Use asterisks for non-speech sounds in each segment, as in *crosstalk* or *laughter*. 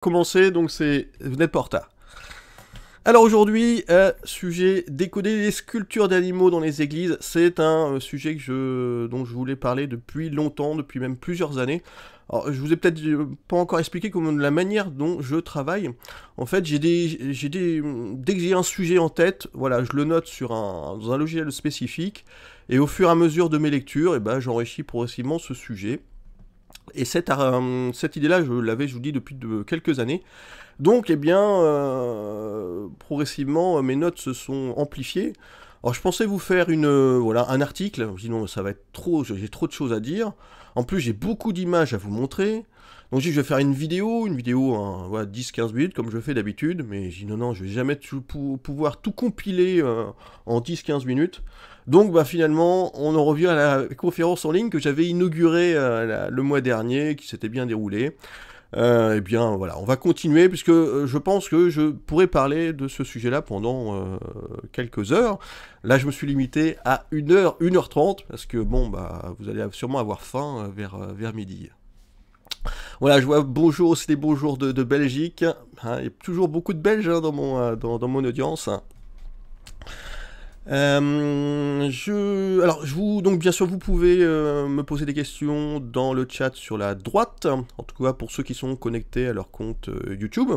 commencer, donc c'est n'importe Porta. Alors aujourd'hui, euh, sujet décoder les sculptures d'animaux dans les églises, c'est un euh, sujet que je, dont je voulais parler depuis longtemps, depuis même plusieurs années. Alors, je vous ai peut-être euh, pas encore expliqué comment, la manière dont je travaille. En fait, j'ai des, dès que j'ai un sujet en tête, voilà, je le note sur un, dans un logiciel spécifique, et au fur et à mesure de mes lectures, et eh ben, j'enrichis progressivement ce sujet. Et euh, cette, idée-là, je l'avais, je vous dis, depuis de, quelques années. Donc, eh bien, euh, progressivement, euh, mes notes se sont amplifiées. Alors, je pensais vous faire une, voilà, un article. Je dis, non, ça va être trop, j'ai trop de choses à dire. En plus, j'ai beaucoup d'images à vous montrer. Donc, je je vais faire une vidéo, une vidéo, voilà, 10-15 minutes, comme je fais d'habitude. Mais je dis, non, non, je vais jamais pouvoir tout compiler en 10-15 minutes. Donc bah, finalement, on en revient à la conférence en ligne que j'avais inaugurée euh, le mois dernier, qui s'était bien déroulée. Euh, eh bien voilà, on va continuer puisque euh, je pense que je pourrais parler de ce sujet-là pendant euh, quelques heures. Là, je me suis limité à 1 heure, 1h30 parce que bon, bah, vous allez sûrement avoir faim vers, vers midi. Voilà, je vois bonjour, c'est des bonjours de, Belgique. Hein. il y a toujours beaucoup de Belges hein, dans, mon, dans mon audience. Euh, je, alors, je vous, donc bien sûr, vous pouvez euh, me poser des questions dans le chat sur la droite, en tout cas pour ceux qui sont connectés à leur compte euh, YouTube.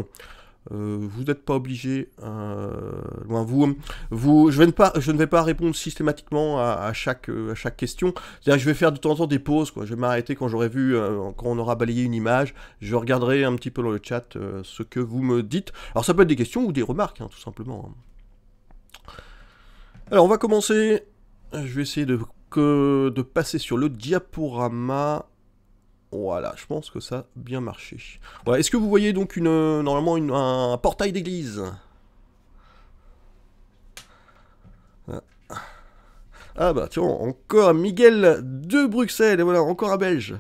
vous n'êtes pas obligé, loin vous, vous, je, vais ne pas, je ne vais pas répondre systématiquement à, chaque, à chaque question. C'est-à-dire, je vais faire de temps en temps des pauses. Quoi. Je vais m'arrêter quand j'aurai vu, quand on aura balayé une image. Je regarderai un petit peu dans le chat ce que vous me dites. Alors, ça peut être des questions ou des remarques, hein, tout simplement. Hein. Alors on va commencer, euh, je vais essayer de, de passer sur le diaporama. Voilà, je pense que ça a bien marché. Est-ce que vous voyez donc une, euh, normalement une, un portail d'église ah, ah bah tiens, encore Miguel de Bruxelles, et voilà, encore un Belge.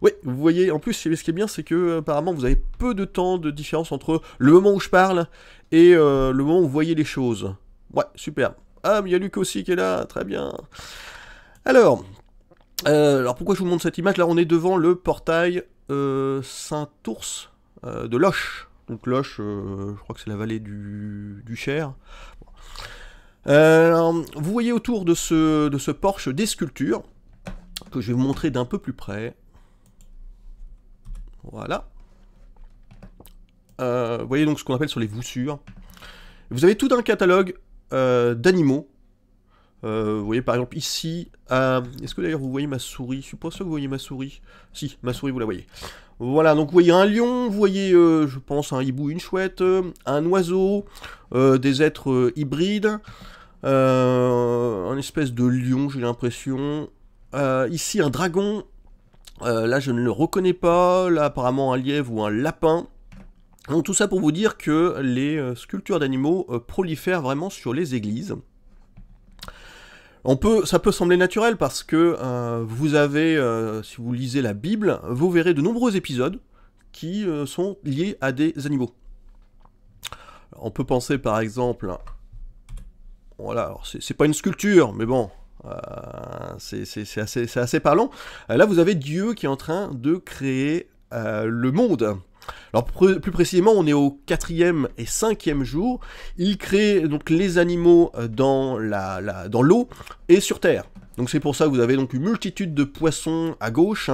Oui, vous voyez, en plus, ce qui est bien, c'est que euh, apparemment, vous avez peu de temps de différence entre le moment où je parle et euh, le moment où vous voyez les choses. Ouais, super. Ah, mais il y a Luc aussi qui est là, très bien. Alors, euh, alors pourquoi je vous montre cette image Là, on est devant le portail Saint-Ours de Loche. Donc Loche, je crois que c'est la vallée du, Cher. vous voyez autour de ce, de ce porche des sculptures que je vais vous montrer d'un peu plus près. Voilà. Euh, vous voyez donc ce qu'on appelle sur les voussures. Vous avez tout un catalogue euh, d'animaux. Euh, vous voyez par exemple ici, est-ce que d'ailleurs vous voyez ma souris Je suis que vous voyez ma souris. Si, ma souris vous la voyez. Voilà, donc vous voyez un lion, vous voyez je pense un hibou, une chouette, un oiseau, des êtres hybrides, un espèce de lion j'ai l'impression, ici un dragon, euh, là, je ne le reconnais pas. Là, apparemment, un lièvre ou un lapin. Donc tout ça pour vous dire que les euh, sculptures d'animaux euh, prolifèrent vraiment sur les églises. On peut, ça peut sembler naturel parce que vous avez, si vous lisez la Bible, vous verrez de nombreux épisodes qui sont liés à des animaux. On peut penser par exemple, voilà, c'est pas une sculpture, mais bon, euh, c'est assez, parlant. Euh, là, vous avez Dieu qui est en train de créer euh, le monde. Alors plus précisément, on est au quatrième et cinquième jour. Il crée donc les animaux dans l'eau et sur terre. Donc c'est pour ça que vous avez donc une multitude de poissons à gauche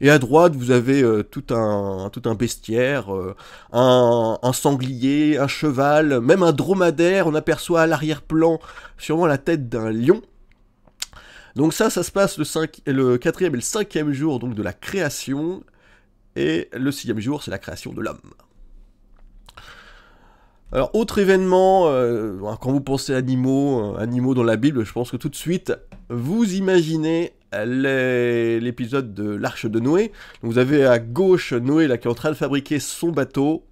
et à droite vous avez tout, un, tout un bestiaire, un, sanglier, un cheval, même un dromadaire. On aperçoit à l'arrière-plan sûrement la tête d'un lion. Donc ça, ça se passe le, quatrième et le cinquième jour donc de la création, et le sixième jour, c'est la création de l'homme. Alors, autre événement, euh, quand vous pensez animaux, euh, animaux dans la Bible, je pense que tout de suite, vous imaginez l'épisode de l'Arche de Noé. vous avez à gauche Noé qui est en train de fabriquer son bateau,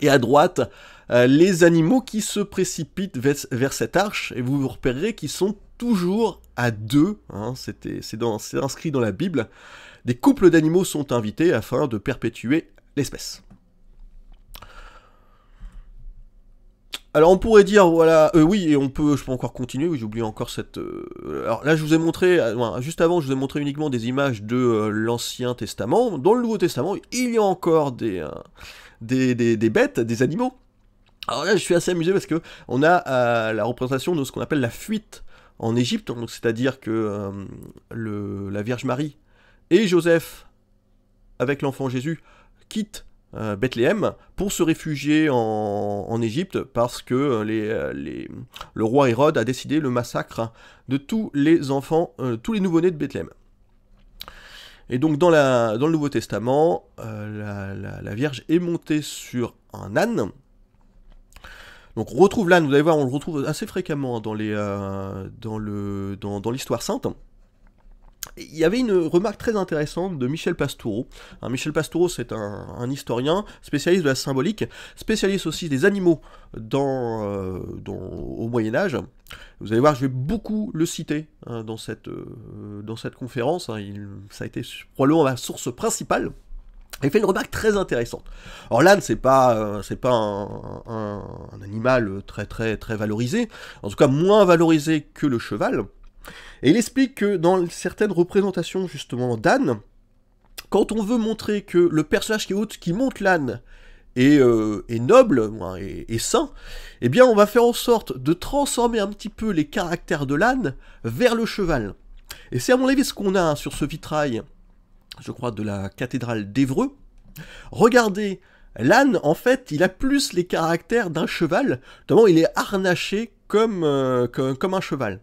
et à droite, euh, les animaux qui se précipitent vers, vers cette arche, et vous, vous repérez qu'ils sont toujours à deux, hein, c'est inscrit dans la Bible, des couples d'animaux sont invités afin de perpétuer l'espèce. Alors on pourrait dire, voilà, euh, oui, et on peut, je peux encore continuer, j'oublie encore cette... Euh, alors là, je vous ai montré, euh, juste avant, je vous ai montré uniquement des images de l'Ancien Testament. Dans le Nouveau Testament, il y a encore des, des, des bêtes, des animaux. Alors là, je suis assez amusé parce que on a la représentation de ce qu'on appelle la fuite en Égypte, c'est-à-dire que euh, la Vierge Marie et Joseph, avec l'enfant Jésus, quittent euh, Bethléem pour se réfugier en, Égypte parce que euh, le roi Hérode a décidé le massacre de tous les enfants, tous les nouveau-nés de Bethléem. Et donc dans, le Nouveau Testament, la, Vierge est montée sur un âne, donc on retrouve là, vous allez voir, on le retrouve assez fréquemment hein, dans les euh, dans le dans, l'histoire sainte. Il y avait une remarque très intéressante de Michel Pastoureau. Michel Pastoureau, c'est un, historien, spécialiste de la symbolique, spécialiste aussi des animaux euh, dans, au Moyen Âge. Vous allez voir, je vais beaucoup le citer hein, dans, cette, euh, dans cette conférence. Hein. il, ça a été probablement la source principale il fait une remarque très intéressante. Or l'âne, c'est pas, euh, c'est pas un, animal très très très valorisé, en tout cas moins valorisé que le cheval. Et il explique que dans certaines représentations justement d'âne, quand on veut montrer que le personnage qui, qui monte l'âne est, euh, est, noble et, saint, eh bien on va faire en sorte de transformer un petit peu les caractères de l'âne vers le cheval. Et c'est à mon avis ce qu'on a hein, sur ce vitrail je crois, de la cathédrale d'Evreux, Regardez, l'âne, en fait, il a plus les caractères d'un cheval, notamment il est harnaché comme, euh, un cheval.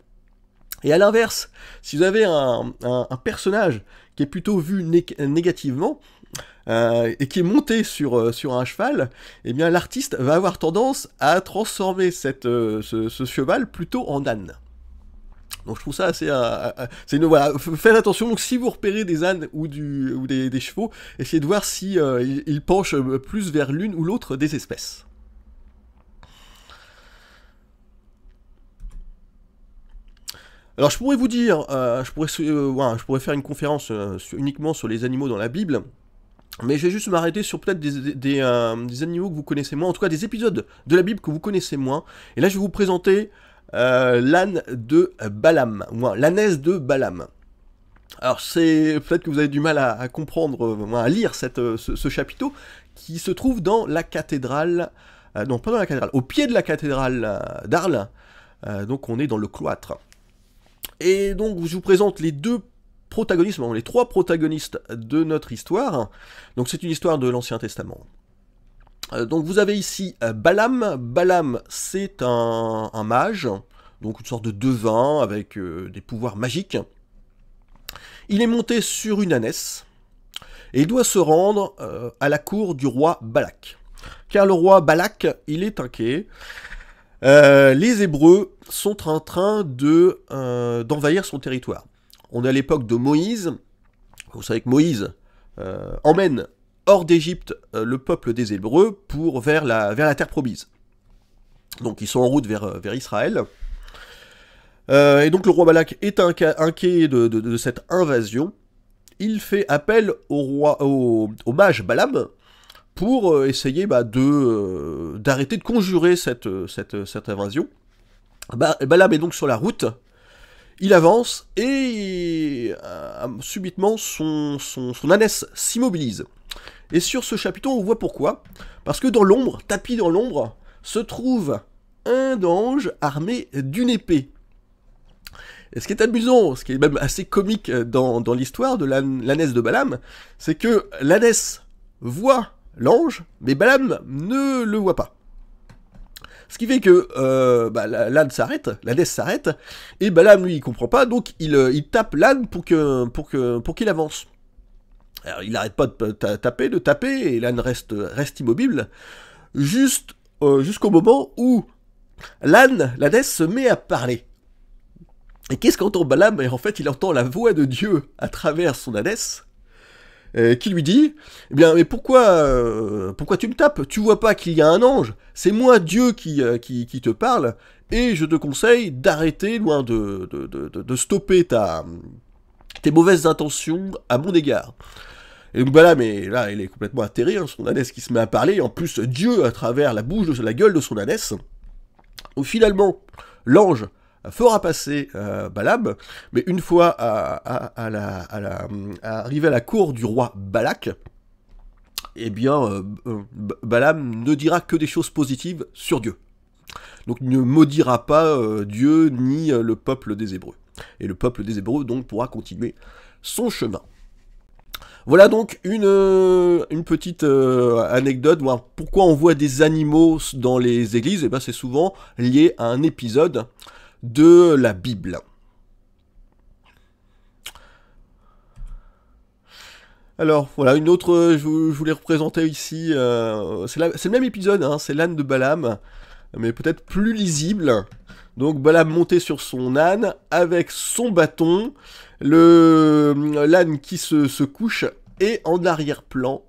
Et à l'inverse, si vous avez un, personnage qui est plutôt vu négativement, euh, et qui est monté euh, sur, un cheval, eh bien l'artiste va avoir tendance à transformer ce cheval plutôt en âne. Donc je trouve ça assez... Euh, euh, euh, faites attention, donc si vous repérez des ânes ou, du, ou des, chevaux, essayez de voir si ils, penchent plus vers l'une ou l'autre des espèces. Alors je pourrais vous dire, je, pourrais, je pourrais faire une conférence uniquement sur les animaux dans la Bible, mais je vais juste m'arrêter sur peut-être des, animaux que vous connaissez moins, en tout cas des épisodes de la Bible que vous connaissez moins. Et là je vais vous présenter euh, l'âne de Balaam, ou l'ânesse de Balaam. Alors c'est peut-être que vous avez du mal à, comprendre, euh, à lire euh, ce, chapiteau qui se trouve dans la cathédrale, non pas dans la cathédrale, au pied de la cathédrale d'Arles. donc on est dans le cloître. Et donc je vous présente les deux protagonistes, les trois protagonistes de notre histoire. Donc c'est une histoire de l'Ancien Testament. Euh, donc vous avez ici euh, Balam, Balam c'est un, mage, donc une sorte de devin avec euh, des pouvoirs magiques. Il est monté sur une ânesse et il doit se rendre à la cour du roi Balak. Car le roi Balak, il est inquiet. les Hébreux sont en train de d'envahir son territoire. On est à l'époque de Moïse. Vous savez que Moïse emmène hors d'Égypte euh, le peuple des Hébreux pour vers la, vers la terre promise. Donc ils sont en route vers, euh, vers Israël. Euh, et donc le roi Balak est inquiet de, cette invasion. Il fait appel au roi, au, mage Balaam pour essayer bah, de d'arrêter de conjurer cette, cette, invasion. Bah, Balaam est donc sur la route. Il avance et subitement son, son, son ânesse s'immobilise. Et sur ce chapitre, on voit pourquoi. Parce que dans l'ombre, tapis dans l'ombre, se trouve un ange armé d'une épée. Et ce qui est amusant, ce qui est même assez comique dans, l'histoire de l'ânesse de Balaam, c'est que l'ânesse voit l'ange, mais Balaam ne le voit pas. Ce qui fait que euh, bah, l'âne s'arrête, s'arrête, et Balaam lui il comprend pas, donc il, euh, tape l'âne pour pour que pour qu'il avance. Alors, il n'arrête pas de taper, de taper, et l'âne reste, immobile, juste euh, jusqu'au moment où l'âne, l'ânesse, se met à parler. Et qu'est-ce qu'entend Balam Et en fait, il entend la voix de Dieu à travers son ânesse, euh, qui lui dit eh bien, mais pourquoi, euh, pourquoi tu me tapes Tu vois pas qu'il y a un ange C'est moi, Dieu, qui, te parle, et je te conseille d'arrêter, loin de, de stopper ta tes mauvaises intentions à mon égard. Et donc là, mais là, il est complètement atterré, hein, son ânesse qui se met à parler, en plus Dieu à travers la bouche, de la gueule de son ânesse. où finalement, l'ange fera passer euh, Balaam, mais une fois à, la, arrivé à la cour du roi Balak, eh bien, euh, euh, Balaam ne dira que des choses positives sur Dieu. Donc ne maudira pas Dieu ni le peuple des Hébreux. Et le peuple des Hébreux donc pourra continuer son chemin. Voilà donc une, euh, petite euh, anecdote. Pourquoi on voit des animaux dans les églises Et eh ben, c'est souvent lié à un épisode de la Bible. Alors voilà, une autre, euh, je vous, représenter l'ai ici, c'est le même épisode, hein, c'est l'âne de Balaam, mais peut-être plus lisible. Donc voilà, monté sur son âne avec son bâton, le euh, l'âne qui se, couche et en arrière-plan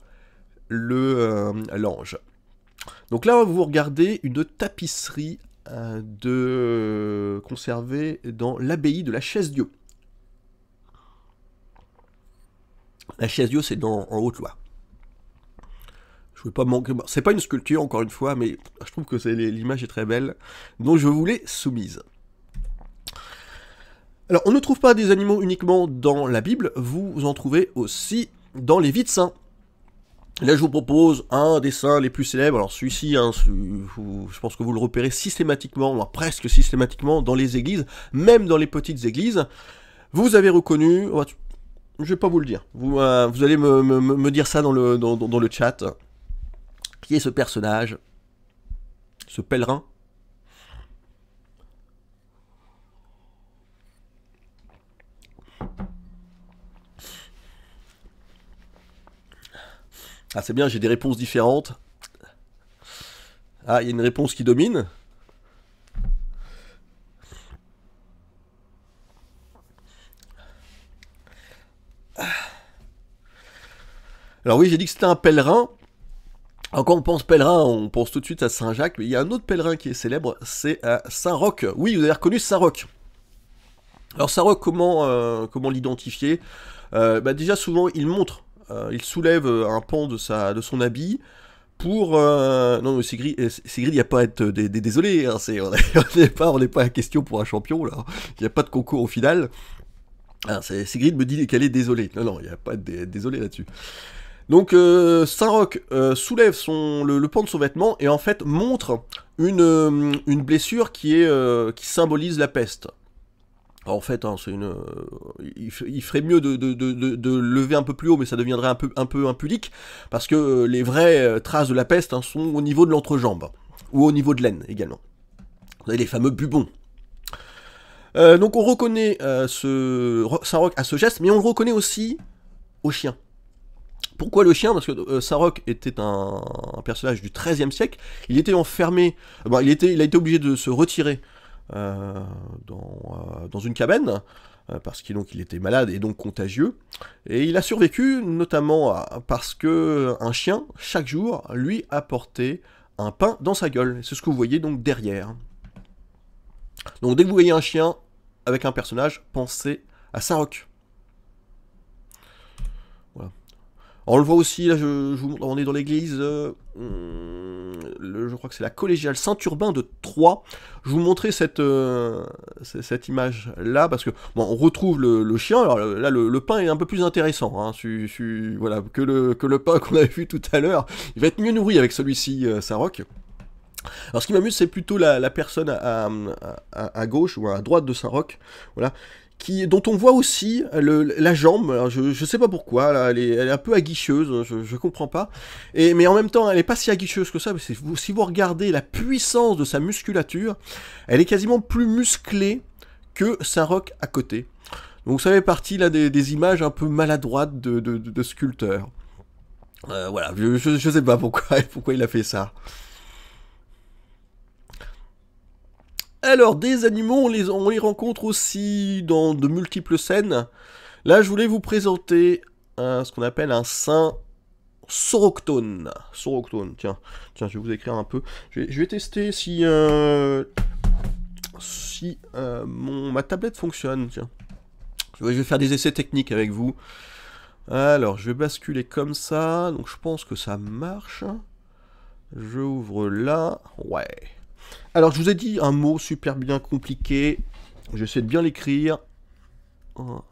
le euh, l'ange. Donc là vous regardez une tapisserie euh, de conservée dans l'abbaye de la Chaise-Dieu. La Chaise-Dieu c'est en Haute-Loire je vais pas manquer. C'est pas une sculpture, encore une fois, mais je trouve que l'image est très belle. Donc je vous l'ai soumise. Alors, on ne trouve pas des animaux uniquement dans la Bible, vous en trouvez aussi dans les vies de saints. Là, je vous propose un des saints les plus célèbres. Alors, celui-ci, hein, je pense que vous le repérez systématiquement, presque systématiquement, dans les églises, même dans les petites églises. Vous avez reconnu, oh, je ne vais pas vous le dire. Vous, euh, allez me, dire ça dans le chat qui est ce personnage, ce pèlerin. Ah c'est bien, j'ai des réponses différentes. Ah, il y a une réponse qui domine. Ah. Alors oui, j'ai dit que c'était un pèlerin. Alors quand on pense pèlerin, on pense tout de suite à Saint-Jacques, mais il y a un autre pèlerin qui est célèbre, c'est à euh, Saint-Roch. Oui, vous avez reconnu Saint-Roch. Alors Saint-Roch, comment, euh, comment l'identifier euh, bah, Déjà souvent, il montre, il soulève un pan de, sa, de son habit pour... non, mais Sigrid, il n'y a pas à être des, désolé, hein, on n'est *laughs* pas, à question pour un champion, il n'y a pas de concours au final. Ah, Sigrid me dit qu'elle est désolée. Non, non, il n'y a pas à être désolé là-dessus. Donc euh, Saint-Roch euh, soulève le, pan de son vêtement et en fait montre une, euh, blessure qui, symbolise la peste. en fait, hein, il, ferait mieux de, lever un peu plus haut, mais ça deviendrait un peu, impudique, parce que les vraies traces de la peste hein, sont au niveau de l'entrejambe, ou au niveau de l'aine également. Vous avez les fameux bubons. donc on reconnaît ce Saint-Roch à ce geste, mais on le reconnaît aussi au chien. Pourquoi le chien Parce que euh, Saroc était un, personnage du XIIIe siècle. Il était enfermé. Euh, bah, il, a été obligé de se retirer euh, dans, une cabane parce qu'il était malade et donc contagieux. Et il a survécu notamment parce que un chien, chaque jour, lui apportait un pain dans sa gueule. C'est ce que vous voyez donc derrière. Donc dès que vous voyez un chien avec un personnage, pensez à Sarok on le voit aussi, là, je, montre. on est dans l'église, euh, hmm, je crois que c'est la collégiale Saint-Urbain de Troyes. Je vous montrer cette, euh, cette image-là, parce que on retrouve le, chien. Alors là, le, pain est un peu plus intéressant hein. voilà, que, le, que le pain *laughs* qu'on avait vu tout à l'heure. Il va être mieux nourri avec celui-ci, euh, saint Saroc. Alors ce qui m'amuse, c'est plutôt la, personne à, gauche ou à droite de Saint-Roch. Voilà dont on voit aussi la jambe. je, ne sais pas pourquoi, elle, est, un peu aguicheuse, je, ne comprends pas. Et, mais en même temps, elle n'est pas si aguicheuse que ça, parce si vous regardez la puissance de sa musculature, elle est quasiment plus musclée que sa roch à côté. Donc ça fait partie des, images un peu maladroites de, sculpteurs. sculpteur. Euh, voilà, je, ne sais pas pourquoi, *laughs* pourquoi il a fait ça. Alors, des animaux, on les, rencontre aussi dans de multiples scènes. Là, je voulais vous présenter ce qu'on appelle un saint soroctone. Soroctone, tiens, tiens, je vais vous écrire un peu. Je vais, tester si, euh, si euh, ma tablette fonctionne. Je vais faire des essais techniques avec vous. Alors, je vais basculer comme ça. Donc, je pense que ça marche. Je ouvre là. Ouais. Alors, je vous ai dit un mot super bien compliqué. J'essaie de bien l'écrire. Oh.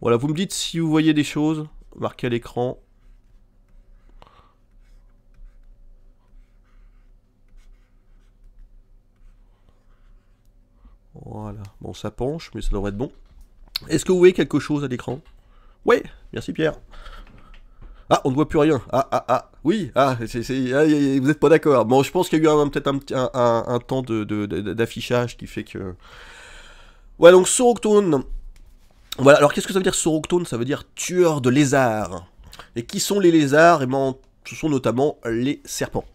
Voilà, vous me dites si vous voyez des choses marquées à l'écran. Voilà, bon ça penche, mais ça devrait être bon. Est-ce que vous voyez quelque chose à l'écran Oui, merci Pierre. Ah, on ne voit plus rien. Ah, ah, ah. Oui, ah, ah vous n'êtes pas d'accord. Bon, je pense qu'il y a eu peut-être un, un, temps d'affichage de, qui fait que... Ouais, donc Soroctone. Voilà, alors qu'est-ce que ça veut dire Soroctone Ça veut dire tueur de lézards. Et qui sont les lézards Et eh ben, ce sont notamment les serpents.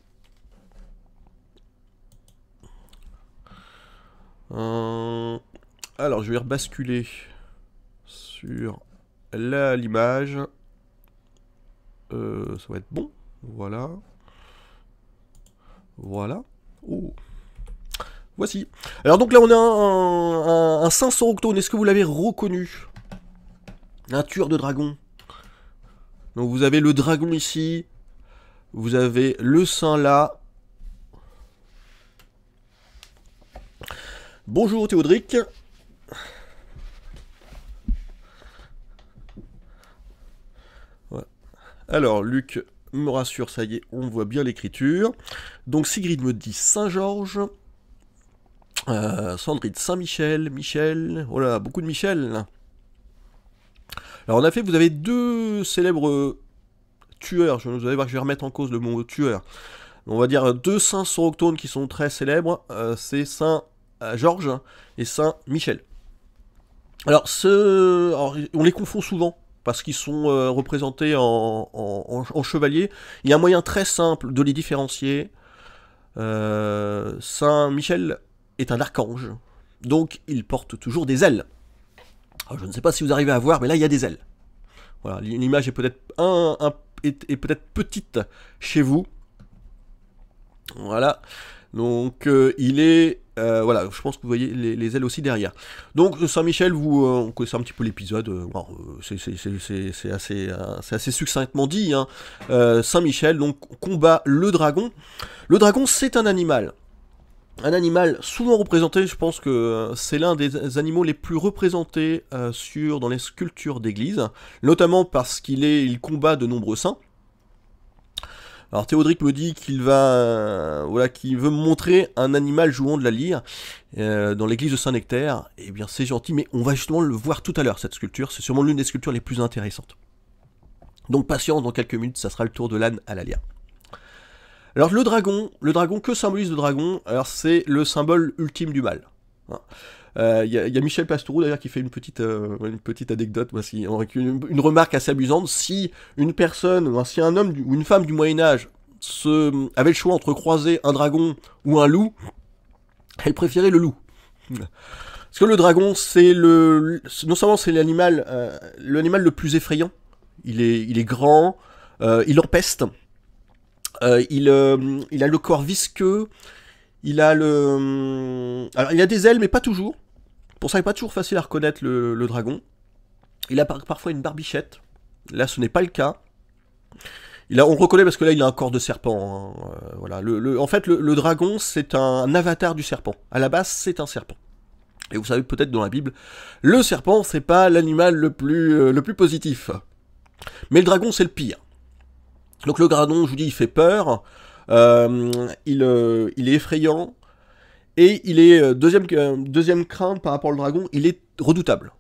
Euh, alors, je vais rebasculer sur l'image. Euh, ça va être bon. Voilà. Voilà. Oh. Voici. Alors donc là on a un, Saint un 500 est-ce que vous l'avez reconnu Un tueur de dragon. Donc vous avez le dragon ici, vous avez le saint là. Bonjour Théodric. Alors, Luc me rassure, ça y est, on voit bien l'écriture. Donc, Sigrid me dit Saint-Georges. Euh, Sandrine Saint-Michel, Michel, voilà, oh beaucoup de Michel. Alors on a fait, vous avez deux célèbres tueurs, je, vous allez voir que je vais remettre en cause le mot tueur. On va dire deux saints sur qui sont très célèbres, euh, c'est Saint euh, Georges et Saint Michel. Alors, ce... Alors, on les confond souvent, parce qu'ils sont euh, représentés en, chevalier. Il y a un moyen très simple de les différencier. Euh, Saint Michel est un archange, donc il porte toujours des ailes. je ne sais pas si vous arrivez à voir, mais là il y a des ailes. Voilà, l'image est peut-être un, petite chez vous. Voilà. Donc euh, il est euh, voilà, je pense que vous voyez les, ailes aussi derrière. Donc euh, Saint-Michel, vous euh, on connaissez un petit peu l'épisode. c'est assez, succinctement dit. Hein. Saint-Michel donc combat le dragon. Le dragon, c'est un animal. Un animal souvent représenté, je pense que c'est l'un des animaux les plus représentés sur, dans les sculptures d'église, notamment parce qu'il est il combat de nombreux saints. Alors Théodric me dit qu'il va, euh, voilà, qu'il veut montrer un animal jouant de la lyre euh, dans l'église de Saint-Nectaire. Eh bien c'est gentil, mais on va justement le voir tout à l'heure cette sculpture. C'est sûrement l'une des sculptures les plus intéressantes. Donc patience, dans quelques minutes, ça sera le tour de l'âne à la lyre. Alors le dragon, le dragon, que symbolise le dragon Alors c'est le symbole ultime du mal. Hein. Il euh, y, a Michel Pastoureau d'ailleurs qui fait une petite, euh, une petite anecdote, moi, une, remarque assez amusante. Si une personne, si un homme ou une femme du Moyen Âge se, euh, avait le choix entre croiser un dragon ou un loup, elle préférait le loup. Parce que le dragon, c'est le, non seulement c'est l'animal, l'animal le plus effrayant. Il est, il est grand, il empeste, euh, il, il a le corps visqueux, il a le, alors il a des ailes mais pas toujours. Pour ça, il n'est pas toujours facile à reconnaître le, dragon. Il a parfois une barbichette. Là, ce n'est pas le cas. on reconnaît parce que là, il a un corps de serpent. Hein. Euh, voilà. en fait, le, dragon, c'est un, avatar du serpent. À la base, c'est un serpent. Et vous savez peut-être dans la Bible, le serpent, c'est pas l'animal le plus, euh, le plus positif. Mais le dragon, c'est le pire. Donc le dragon, je vous dis, il fait peur. Euh, il est effrayant. Et il est euh, deuxième, euh, deuxième crainte par rapport au dragon, il est redoutable.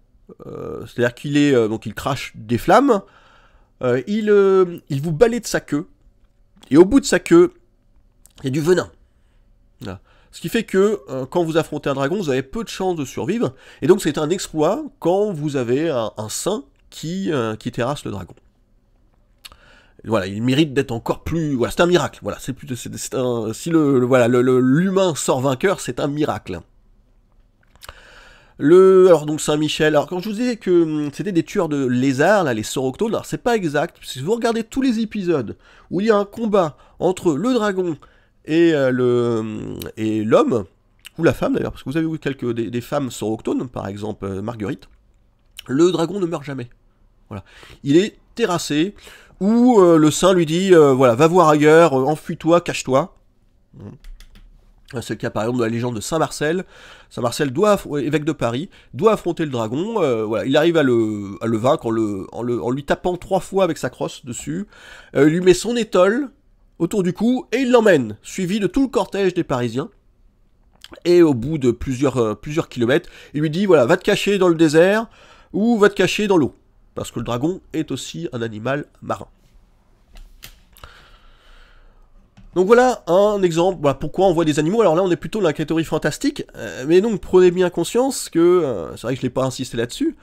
Euh, c'est-à-dire qu'il est, donc il crache des flammes. il, il vous balaie de sa queue. Et au bout de sa queue, il y a du venin. Ce qui fait que quand vous affrontez un dragon, vous avez peu de chances de survivre. Et donc c'est un exploit quand vous avez un, saint qui, qui terrasse le dragon voilà, il mérite d'être encore plus. Voilà, c'est un miracle. Voilà, c'est plus, c'est, si le, voilà, l'humain sort vainqueur, c'est un miracle. Le, alors donc Saint-Michel. Alors quand je vous disais que hum, c'était des tueurs de lézards, là, les soroctones, alors c'est pas exact. Si vous regardez tous les épisodes où il y a un combat entre le dragon et euh, le hum, et l'homme ou la femme d'ailleurs, parce que vous avez vu quelques des, femmes soroctones, par exemple euh, Marguerite, le dragon ne meurt jamais. Il est terrassé, où euh, le saint lui dit, euh, voilà, va voir ailleurs, euh, enfuis-toi, cache-toi. C'est le cas par exemple de la légende de Saint Marcel. Saint Marcel, évêque de Paris, doit affronter le dragon. il arrive à le, vaincre en, lui tapant trois fois avec sa crosse dessus. il lui met son étole autour du cou et il l'emmène, suivi de tout le cortège des Parisiens. Et au bout de plusieurs, plusieurs kilomètres, il lui dit voilà, va te cacher dans le désert ou va te cacher dans l'eau parce que le dragon est aussi un animal marin. Donc voilà un exemple, voilà pourquoi on voit des animaux. Alors là, on est plutôt dans la catégorie fantastique, euh, mais donc prenez bien conscience que, euh, c'est vrai que je l'ai pas insisté là-dessus,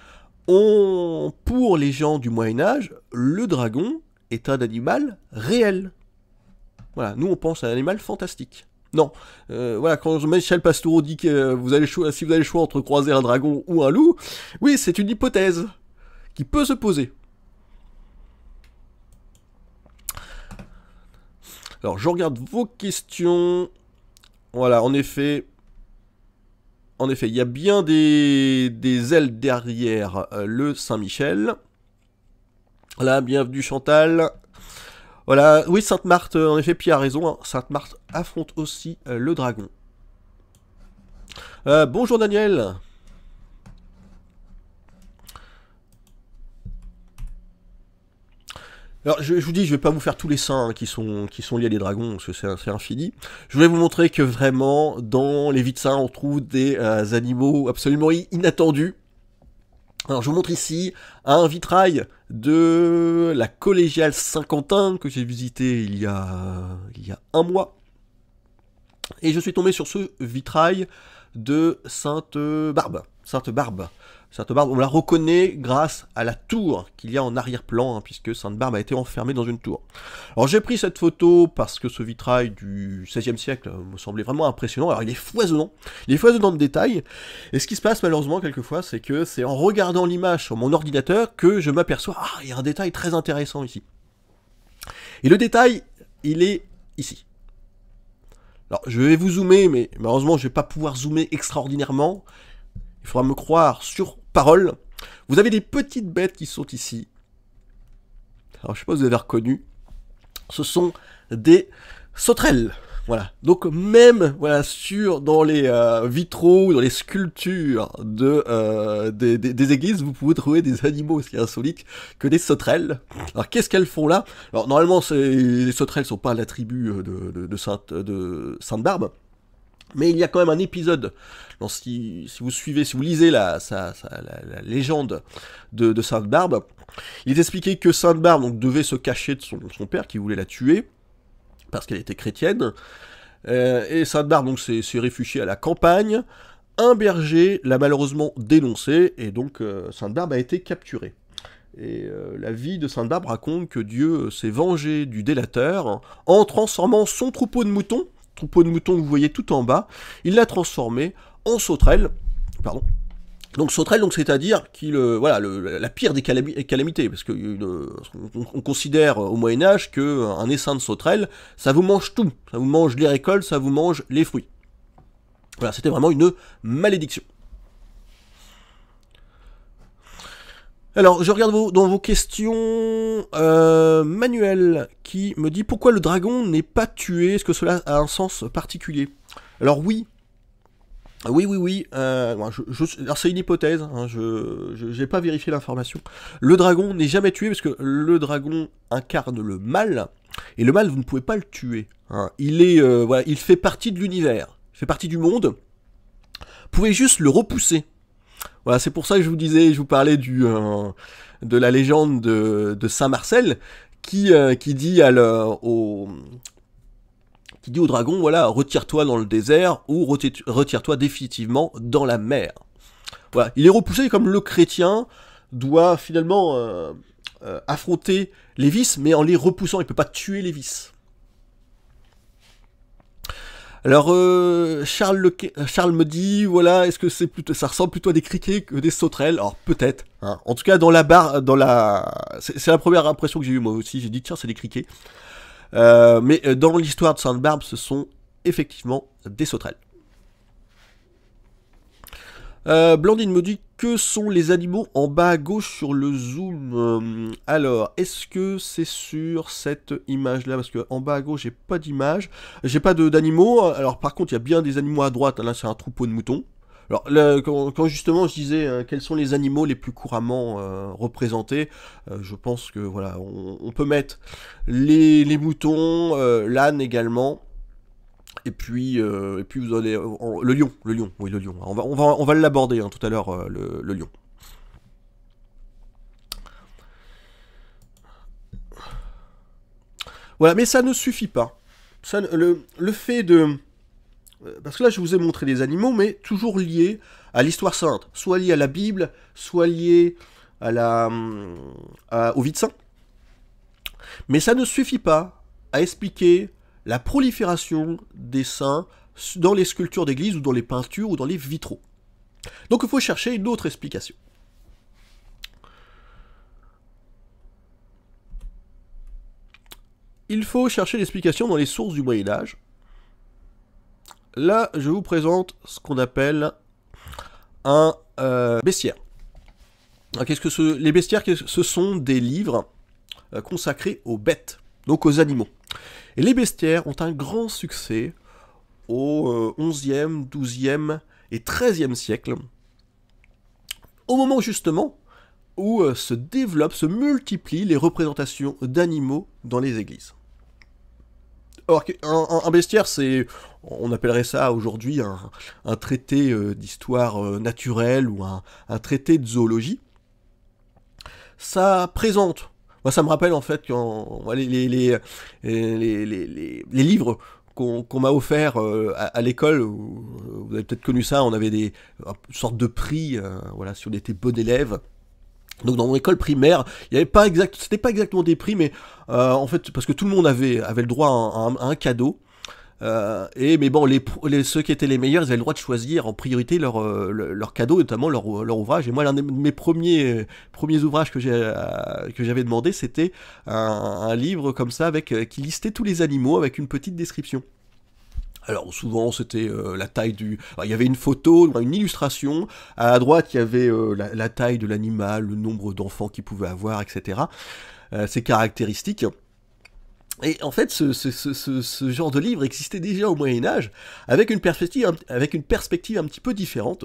on, pour les gens du Moyen Âge, le dragon est un animal réel. Voilà, nous on pense à un animal fantastique. Non, euh, voilà, quand Michel Pastoureau dit que vous si vous avez le choix entre croiser un dragon ou un loup, oui, c'est une hypothèse qui peut se poser. Alors, je regarde vos questions. Voilà, en effet. En effet, il y a bien des, ailes derrière euh, le Saint-Michel. Voilà, bienvenue Chantal. Voilà, oui, Sainte-Marthe, euh, en effet, Pierre a raison. Hein. Sainte-Marthe affronte aussi euh, le dragon. bonjour Daniel. Alors, je, vous dis, je vais pas vous faire tous les saints hein, qui, sont, qui sont liés à des dragons, parce que c'est infini. Je voulais vous montrer que vraiment, dans les vies de on trouve des euh, animaux absolument inattendus. Alors, je vous montre ici un vitrail de la collégiale Saint-Quentin que j'ai visité il y, a, il y a un mois. Et je suis tombé sur ce vitrail de Sainte-Barbe. Sainte-Barbe. Sainte-Barbe, on la reconnaît grâce à la tour qu'il y a en arrière-plan, hein, puisque Sainte-Barbe a été enfermée dans une tour. Alors j'ai pris cette photo parce que ce vitrail du XVIe siècle euh, me semblait vraiment impressionnant. Alors il est foisonnant, il est foisonnant de détails. Et ce qui se passe malheureusement quelquefois, c'est que c'est en regardant l'image sur mon ordinateur que je m'aperçois, ah, il y a un détail très intéressant ici. Et le détail, il est ici. Alors je vais vous zoomer, mais malheureusement je ne vais pas pouvoir zoomer extraordinairement. Il faudra me croire sur parole. Vous avez des petites bêtes qui sont ici. Alors, je sais pas si vous avez reconnu. Ce sont des sauterelles. Voilà. Donc même voilà sur dans les euh, vitraux, dans les sculptures de euh, des, églises, vous pouvez trouver des animaux, ce qui est que des sauterelles. Alors qu'est-ce qu'elles font là Alors normalement, les sauterelles sont pas la tribu euh, de Sainte de Sainte Barbe. Mais il y a quand même un épisode, si, vous suivez, si vous lisez la, la, légende de, Sainte Barbe, il est expliqué que Sainte Barbe devait se cacher de son, père qui voulait la tuer, parce qu'elle était chrétienne. Euh, et Sainte Barbe s'est réfugiée à la campagne. Un berger l'a malheureusement dénoncée, et donc euh, Sainte Barbe a été capturée. Et euh, la vie de Sainte Barbe raconte que Dieu s'est vengé du délateur en transformant son troupeau de moutons troupeau de moutons que vous voyez tout en bas, il l'a transformé en sauterelle, pardon, donc sauterelle, donc c'est-à-dire qu'il euh, voilà la pire des calamités, parce que on, considère au Moyen Âge que euh, un essaim de sauterelle, ça vous mange tout, ça vous mange les récoltes, ça vous mange les fruits. Voilà, c'était vraiment une malédiction. Alors, je regarde dans vos questions. Euh, Manuel qui me dit pourquoi le dragon n'est pas tué Est-ce que cela a un sens particulier Alors oui. Oui, oui, oui. Euh, je, c'est une hypothèse. Hein, je n'ai pas vérifié l'information. Le dragon n'est jamais tué parce que le dragon incarne le mal. Et le mal, vous ne pouvez pas le tuer. Hein. Il, est, euh, il fait partie de l'univers. Il fait partie du monde. Vous pouvez juste le repousser. Voilà, c'est pour ça que je vous disais, je vous parlais du, euh, de la légende de, Saint Marcel, euh, qui, dit au, qui dit au dragon, voilà, retire-toi dans le désert ou retire-toi définitivement dans la mer. Voilà, il est repoussé comme le chrétien doit finalement euh, affronter les vices, mais en les repoussant, il ne peut pas tuer les vices. Alors euh, euh, Charles, me dit voilà est-ce que c'est plutôt ça ressemble plutôt à des criquets que des sauterelles alors peut-être hein. en tout cas dans la barre dans la c'est la première impression que j'ai eue moi aussi j'ai dit tiens c'est des criquets euh, mais dans l'histoire de Sainte-Barbe, ce sont effectivement des sauterelles euh, Blandine me dit que sont les animaux en bas à gauche sur le zoom euh, Alors, est-ce que c'est sur cette image-là Parce qu'en bas à gauche, j'ai pas d'image. J'ai pas d'animaux. Alors, par contre, il y a bien des animaux à droite. Là, c'est un troupeau de moutons. Alors, quand, justement je disais euh, quels sont les animaux les plus couramment euh, représentés, je pense que voilà, on, peut mettre les, les moutons, l'âne également, et puis, euh, et puis vous allez. le lion, le lion, oui, le lion. On va, on va, l'aborder hein, tout à l'heure, euh, le, lion. Voilà, mais ça ne suffit pas. le, fait de. Euh, parce que là, je vous ai montré des animaux, mais toujours liés à l'histoire sainte. Soit liés à la Bible, soit liés à la, hum, au vie saint. Mais ça ne suffit pas à expliquer la prolifération des saints dans les sculptures d'église ou dans les peintures ou dans les vitraux. Donc il faut chercher une autre explication. Il faut chercher l'explication dans les sources du Moyen Âge. Là, je vous présente ce qu'on appelle un euh, bestiaire. Qu'est-ce que ce... Les bestiaires, ce sont des livres euh, consacrés aux bêtes, donc aux animaux. Et les bestiaires ont un grand succès au XIe, 12 XIIe et XIIIe siècle, au moment justement où euh, se développent, se multiplient les représentations d'animaux dans les églises. Or, un, bestiaire, c'est, on appellerait ça aujourd'hui un, traité euh, d'histoire euh, naturelle ou un, un traité de zoologie. Ça présente moi, ça me rappelle en fait quand euh, les, les, les, livres qu'on m'a offert euh, à, l'école, euh, vous avez peut-être connu ça, on avait des sortes de prix, voilà, si on était bon élève. Donc dans mon école primaire, il n'y avait pas exact, c'était pas exactement des prix, mais en fait parce que tout le monde avait avait le droit à un cadeau. Euh, et mais bon, les, ceux qui étaient les meilleurs, ils avaient le droit de choisir en priorité leur, euh, leur cadeau, notamment leur, leur ouvrage. Et moi, l'un de mes premiers, premiers ouvrages que euh, j'avais demandé, c'était un, un, livre comme ça, avec, qui listait tous les animaux avec une petite description. Alors souvent c'était la taille du... il y avait une photo, une illustration. À droite il y avait la, taille de l'animal, le nombre d'enfants qu'il pouvait avoir, etc. Euh, ses caractéristiques. Et en fait, ce, genre de livre existait déjà au Moyen Âge, avec une perspective, avec une perspective un petit peu différente.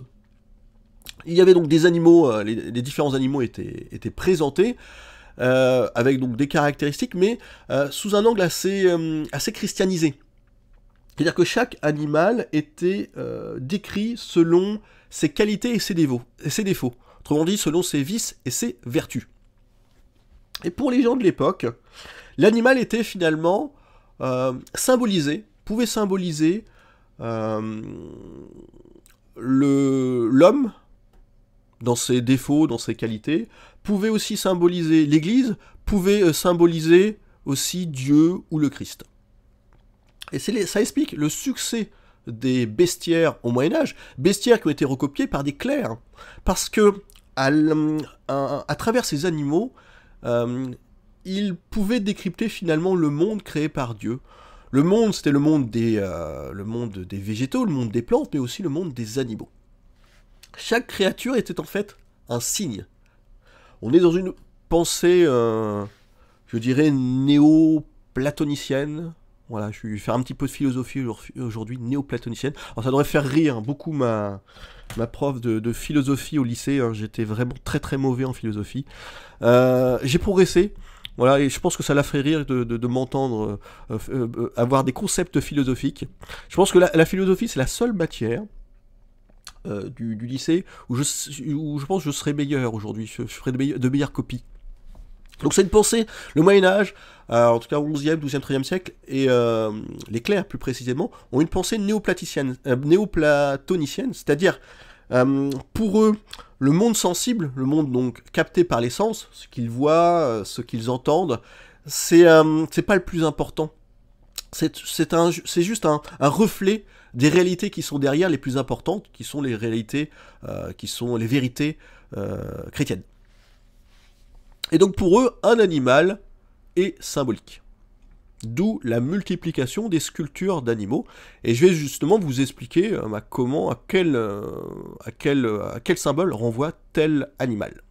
Il y avait donc des animaux, euh, les, différents animaux étaient, étaient présentés, euh, avec donc des caractéristiques, mais euh, sous un angle assez, assez christianisé. C'est-à-dire que chaque animal était décrit selon ses qualités et ses, dévots, et ses défauts. Autrement dit, selon ses vices et ses vertus. Et pour les gens de l'époque, l'animal était finalement euh, symbolisé, pouvait symboliser euh, l'homme dans ses défauts, dans ses qualités, pouvait aussi symboliser l'Église, pouvait euh, symboliser aussi Dieu ou le Christ. Et ça explique le succès des bestiaires au Moyen Âge, bestiaires qui ont été recopiés par des clercs, parce que à, travers ces animaux, il pouvait décrypter finalement le monde créé par Dieu. Le monde, c'était le, monde des, euh, le monde des végétaux, le monde des plantes, mais aussi le monde des animaux. Chaque créature était en fait un signe. On est dans une pensée, euh, je dirais, néo-platonicienne. Voilà, je vais faire un petit peu de philosophie aujourd'hui, néo-platonicienne. Alors ça devrait faire rire hein, beaucoup ma, ma prof de, philosophie au lycée. Hein. J'étais vraiment très très mauvais en philosophie. Euh, j'ai progressé. Voilà, et je pense que ça la ferait rire de, m'entendre euh, euh, euh, avoir des concepts philosophiques. Je pense que la, philosophie, c'est la seule matière du, lycée où je, où je pense que je serais meilleur aujourd'hui, je, ferais de, de meilleures copies. Donc c'est une pensée, le Moyen-Âge, en tout cas 11e, 12e, 13e siècle, et les clercs plus précisément, ont une pensée néoplaticienne, néoplatonicienne, c'est-à-dire euh, pour eux, le monde sensible, le monde donc capté par les sens, ce qu'ils voient, euh, ce qu'ils entendent, c'est euh, c'est pas le plus important. C'est juste un, reflet des réalités qui sont derrière les plus importantes, qui sont les réalités, qui sont les vérités chrétiennes. Et donc pour eux, un animal est symbolique. D'où la multiplication des sculptures d'animaux. Et je vais justement vous expliquer euh, comment, à quel, euh, euh, à, quel, symbole renvoie tel animal.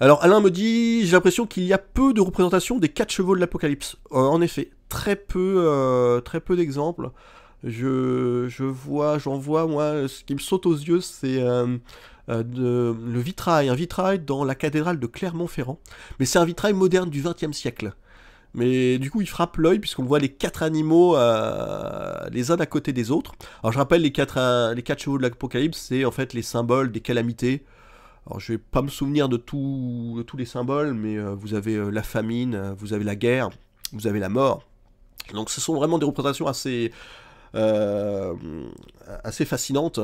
Alors Alain me dit, j'ai l'impression qu'il y a peu de représentations des quatre chevaux de l'Apocalypse. en effet, très peu, très peu d'exemples je, vois, j'en vois, moi, ce qui me saute aux yeux, c'est euh, euh, le vitrail, un vitrail dans la cathédrale de Clermont-Ferrand, mais c'est un vitrail moderne du XXe siècle. Mais du coup, il frappe l'œil puisqu'on voit les quatre animaux euh, les uns à côté des autres. Alors, je rappelle, les quatre, les quatre chevaux de l'Apocalypse, c'est en fait les symboles des calamités. Alors, je vais pas me souvenir de tous les symboles, mais vous avez la famine, vous avez la guerre, vous avez la mort. Donc, ce sont vraiment des représentations assez, euh, assez fascinante,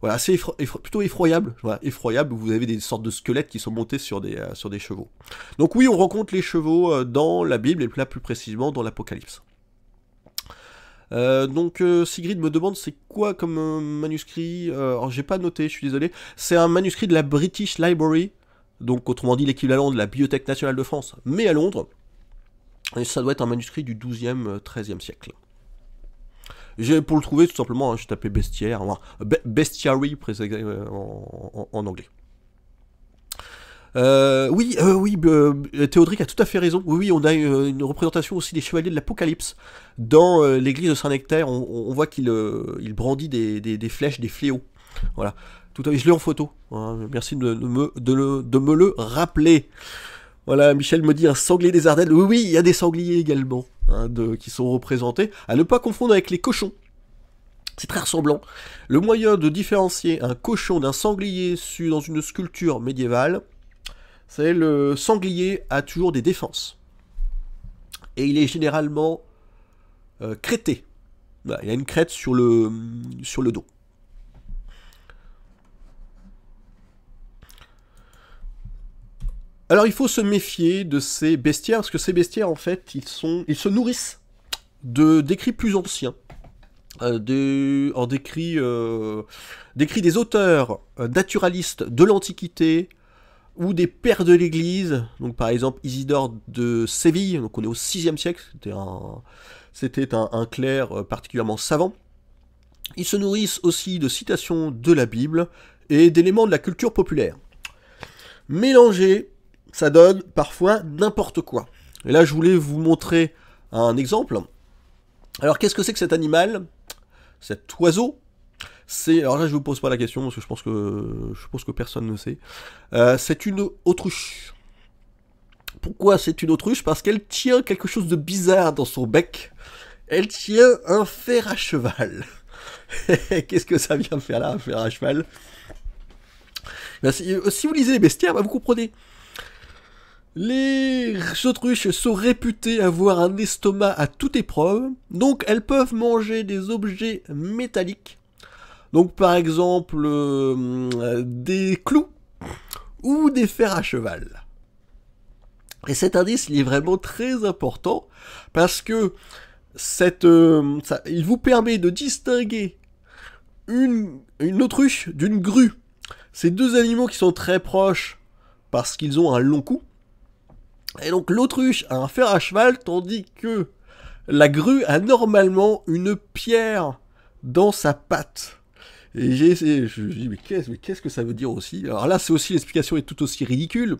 voilà, assez plutôt effroyable, effroyable, vous avez des sortes de squelettes qui sont montés sur des, euh, sur des chevaux. Donc oui, on rencontre les chevaux euh, dans la Bible, et là plus précisément dans l'Apocalypse. donc Sigrid me demande c'est quoi comme manuscrit Alors j'ai pas noté, je suis désolé. C'est un manuscrit de la British Library, donc autrement dit l'équivalent de la Bibliothèque nationale de France, mais à Londres. Et ça doit être un manuscrit du 12e, 13e siècle. Pour le trouver, tout simplement, hein, je tapais bestiaire, bestiary euh, en, anglais. Euh, oui, euh, oui, Théodric a tout à fait raison. Oui, on a une, représentation aussi des chevaliers de l'Apocalypse. Dans l'église de Saint-Nectaire, on, voit qu'il brandit des, flèches, des fléaux. Voilà. Tout à fait, je l'ai en photo. Hein. Merci de me le rappeler. Voilà, Michel me dit un sanglier des Ardennes. Oui, oui, il y a des sangliers également hein, qui sont représentés. À ne pas confondre avec les cochons. C'est très ressemblant. Le moyen de différencier un cochon d'un sanglier su dans une sculpture médiévale, c'est le sanglier a toujours des défenses. Et il est généralement euh, crêté, Voilà, il a une crête sur le, sur le dos. Alors il faut se méfier de ces bestiaires, parce que ces bestiaires, en fait, ils, se nourrissent de d'écrits plus anciens, euh, des euh, auteurs euh, naturalistes de l'Antiquité ou des pères de l'Église, donc par exemple Isidore de Séville, donc on est au 6 siècle, c'était un, un clerc euh, particulièrement savant. Ils se nourrissent aussi de citations de la Bible et d'éléments de la culture populaire. Mélangés ça donne parfois n'importe quoi. Et là, je voulais vous montrer un exemple. Alors, qu'est-ce que c'est que cet animal Cet oiseau C'est... Alors là, je ne vous pose pas la question, parce que je pense que, je pense que personne ne sait. Euh, c'est une autruche. Pourquoi c'est une autruche Parce qu'elle tient quelque chose de bizarre dans son bec. Elle tient un fer à cheval. *laughs* Qu'est-ce que ça vient faire là, un fer à cheval eh euh, si, vous lisez les bestiaires, bah, vous comprenez. Les autruches sont réputées avoir un estomac à toute épreuve, donc elles peuvent manger des objets métalliques, donc par exemple euh, des clous ou des fers à cheval. Et cet indice, est vraiment très important parce que euh, ça, il vous permet de distinguer une, une autruche d'une grue. Ces deux animaux qui sont très proches parce qu'ils ont un long cou, et donc l'autruche a un fer à cheval, tandis que la grue a normalement une pierre dans sa patte. Et j'ai je me dis, mais qu'est-ce, que ça veut dire aussi Alors là, c'est aussi, l'explication est tout aussi ridicule,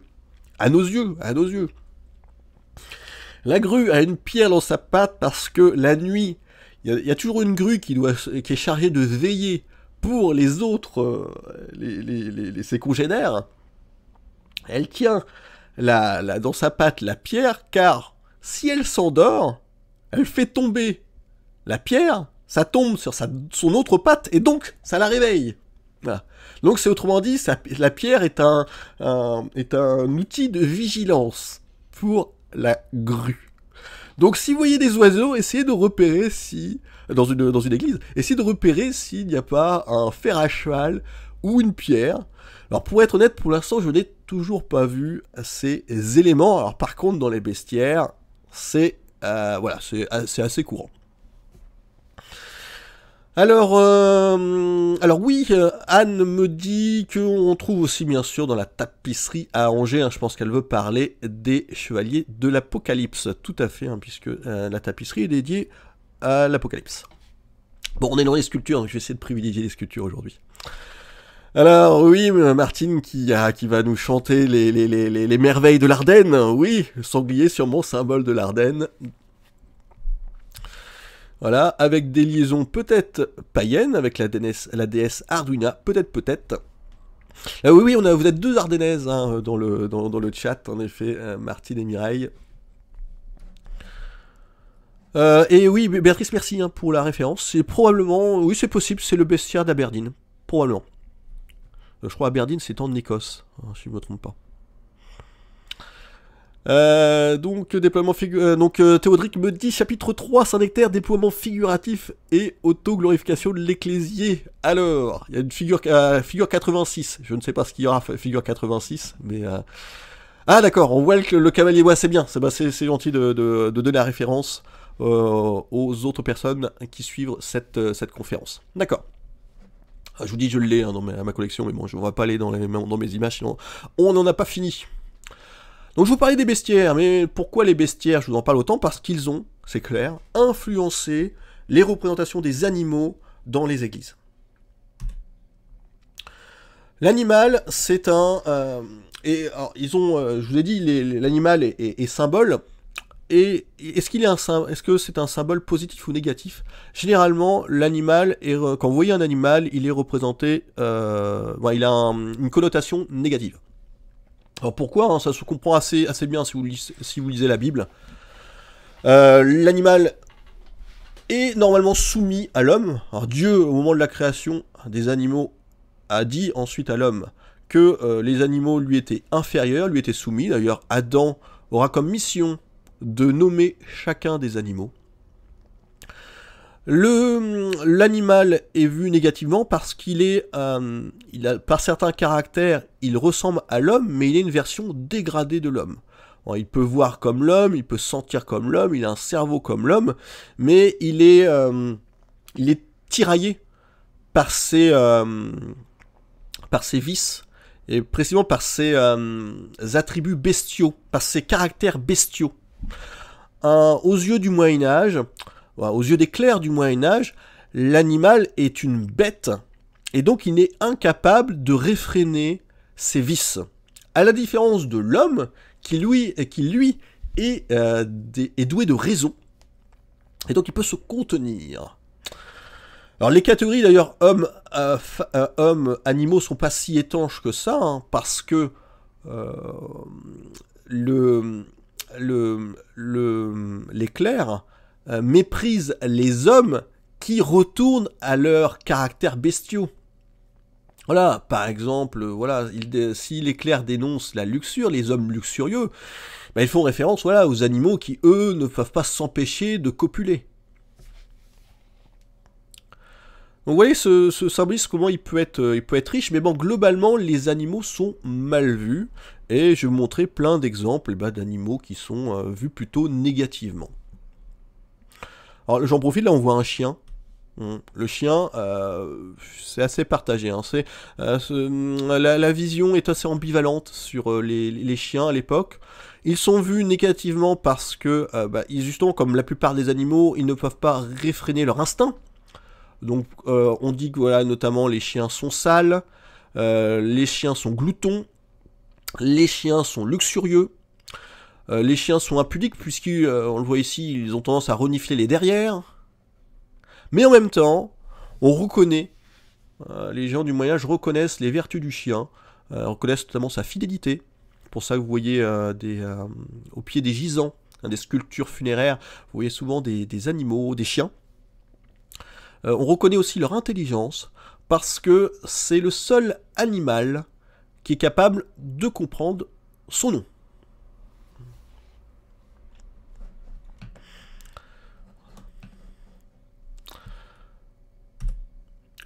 à nos yeux, à nos yeux. La grue a une pierre dans sa patte parce que la nuit, il y, a toujours une grue qui, doit, qui est chargée de veiller pour les autres, euh, les, les, les, ses congénères. Elle tient la, dans sa patte la pierre, car si elle s'endort, elle fait tomber la pierre, ça tombe sur sa, son autre patte, et donc ça la réveille. Donc c'est autrement dit, la pierre est un, est un outil de vigilance pour la grue. Donc si vous voyez des oiseaux, essayez de repérer si, dans une, dans une église, essayez de repérer s'il n'y a pas un fer à cheval ou une pierre. Alors pour être honnête, pour l'instant je n'ai toujours pas vu ces éléments. Alors par contre, dans les bestiaires, c'est euh, voilà, euh, c'est assez courant. Alors, euh, alors oui, Anne me dit qu'on trouve aussi bien sûr dans la tapisserie à Angers, hein, je pense qu'elle veut parler des chevaliers de l'Apocalypse, tout à fait, hein, puisque la tapisserie est dédiée à l'Apocalypse. Bon, on est dans les sculptures, je vais essayer de privilégier les sculptures aujourd'hui. Alors oui, Martine qui, va nous chanter les, merveilles de l'Ardenne, oui, sanglier mon symbole de l'Ardenne. Voilà, avec des liaisons peut-être païennes, avec la, déesse Arduina, peut-être, peut-être. Ah oui, oui, on a, vous êtes deux Ardennaises hein, dans, le, chat, en effet, euh, Martine et Mireille. Euh, et oui, Béatrice, merci hein, pour la référence. C'est probablement, oui, c'est possible, c'est le bestiaire d'Aberdeen, probablement. Euh, je crois à Berdine, c'est en Écosse, hein, si je ne me trompe pas. Euh, donc déploiement euh, donc Théodric me dit chapitre 3 Saint-Nectaire déploiement figuratif et auto-glorification de l'ecclésier. Alors, il y a une figure figure 86, je ne sais pas ce qu'il y aura figure 86 mais ah d'accord, on voit que le cavalier c'est bien, c'est bah, gentil de, de, donner la référence aux autres personnes qui suivent cette, cette conférence. D'accord. Ah, je vous dis, je l'ai hein, dans ma, collection, mais bon, je ne vais pas aller dans, mes images, sinon on n'en a pas fini. Donc je vous parlais des bestiaires, mais pourquoi les bestiaires Je vous en parle autant parce qu'ils ont, c'est clair, influencé les représentations des animaux dans les églises. L'animal, c'est un... Euh, ils ont, euh, je vous ai dit, l'animal est, symbole, et est-ce qu'il est un est-ce que c'est un symbole positif ou négatif Généralement, l'animal quand vous voyez un animal, il est représenté, euh, il a une connotation négative. Alors pourquoi hein, Ça se comprend assez assez bien si vous lisez, si vous lisez la Bible. Euh, l'animal est normalement soumis à l'homme. Alors Dieu, au moment de la création des animaux, a dit ensuite à l'homme que euh, les animaux lui étaient inférieurs, lui étaient soumis. D'ailleurs, Adam aura comme mission de nommer chacun des animaux. L'animal est vu négativement parce qu'il est, euh, il a, par certains caractères, il ressemble à l'homme, mais il est une version dégradée de l'homme. il peut voir comme l'homme, il peut sentir comme l'homme, il a un cerveau comme l'homme, mais il est, euh, il est tiraillé par euh, par ses vices, et précisément par ses attributs bestiaux, par ses caractères bestiaux. Euh, aux yeux du Moyen Âge, aux yeux des clercs du Moyen Âge, l'animal est une bête, et donc il n'est incapable de réfréner ses vices. À la différence de l'homme, qui lui, euh, euh, est, doué de raison, et donc il peut se contenir. Alors les catégories d'ailleurs hommes, hommes, animaux sont pas si étanches que ça, hein, parce que le, le, le, les clercs euh, les hommes qui retournent à leur caractère bestiaux. Voilà, par exemple, voilà, si l'éclair dénonce la luxure, les hommes luxurieux, ben, ils font référence voilà, aux animaux qui, eux, ne peuvent pas s'empêcher de copuler. vous voyez ce, symbolisme, comment il peut, être, euh, il peut être riche, mais bon, globalement, les animaux sont mal vus, et je vais vous montrer plein d'exemples eh ben, d'animaux qui sont euh, vus plutôt négativement. Alors j'en profite, là on voit un chien, hmm. le chien, euh, c'est assez partagé. Hein. Hmm, la, vision est assez ambivalente sur les, chiens à l'époque. Ils sont vus négativement parce que, bah, ils, justement, comme la plupart des animaux, ils ne peuvent pas réfréner leur instinct. Donc euh, on dit que voilà, notamment les chiens sont sales, euh, les chiens sont gloutons, les chiens sont luxurieux, euh, les chiens sont impudiques puisqu'on le voit ici, ils ont tendance à renifler les derrières. Mais en même temps, on reconnaît, les gens du Moyen Âge reconnaissent les vertus du chien, reconnaissent notamment sa fidélité. Pour ça que vous voyez au pied des gisants, hein, des sculptures funéraires, vous voyez souvent des animaux, des chiens euh, on reconnaît aussi leur intelligence parce que c'est le seul animal qui est capable de comprendre son nom.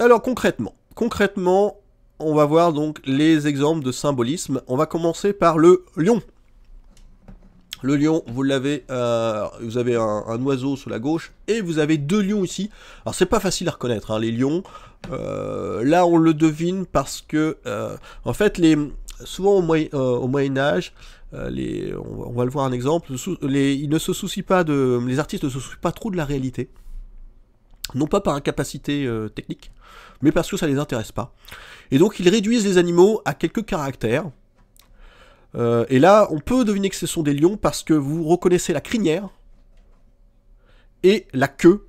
Alors concrètement, concrètement, on va voir donc les exemples de symbolisme. On va commencer par le lion. Le lion, vous l'avez, euh, vous avez un, oiseau sur la gauche, et vous avez deux lions ici. Alors c'est pas facile à reconnaître, hein, les lions. Euh, là on le devine parce que, euh, en fait, les, souvent au, moyen, Âge, on, va le voir un exemple, les, ils ne se soucient pas de, les artistes ne se soucient pas trop de la réalité. Non pas par incapacité technique, mais parce que ça les intéresse pas. Et donc ils réduisent les animaux à quelques caractères, euh, et là, on peut deviner que ce sont des lions parce que vous reconnaissez la crinière et la queue.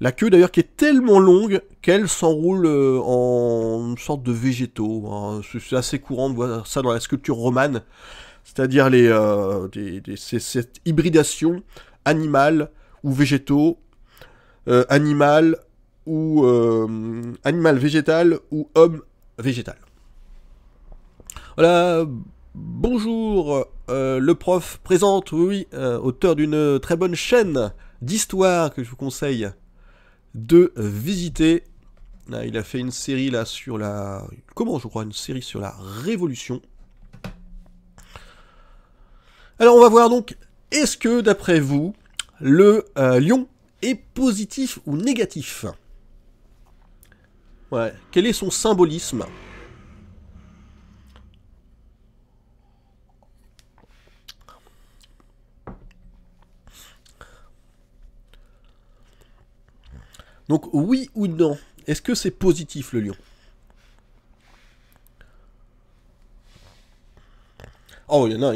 La queue d'ailleurs qui est tellement longue qu'elle s'enroule euh, en une sorte de végétaux. Hein. C'est assez courant de voir ça dans la sculpture romane. C'est-à-dire les, euh, cette hybridation animale ou végétaux, animal ou animal végétal ou homme végétal. Voilà, Bonjour, euh, le prof présente, oui, euh, auteur d'une très bonne chaîne d'histoire que je vous conseille de visiter. il a fait une série là sur la... Comment je crois Une série sur la Révolution. Alors on va voir donc, est-ce que d'après vous, le euh, lion est positif ou négatif Ouais, quel est son symbolisme Donc oui ou non, est-ce que c'est positif le lion Oh, il y en a,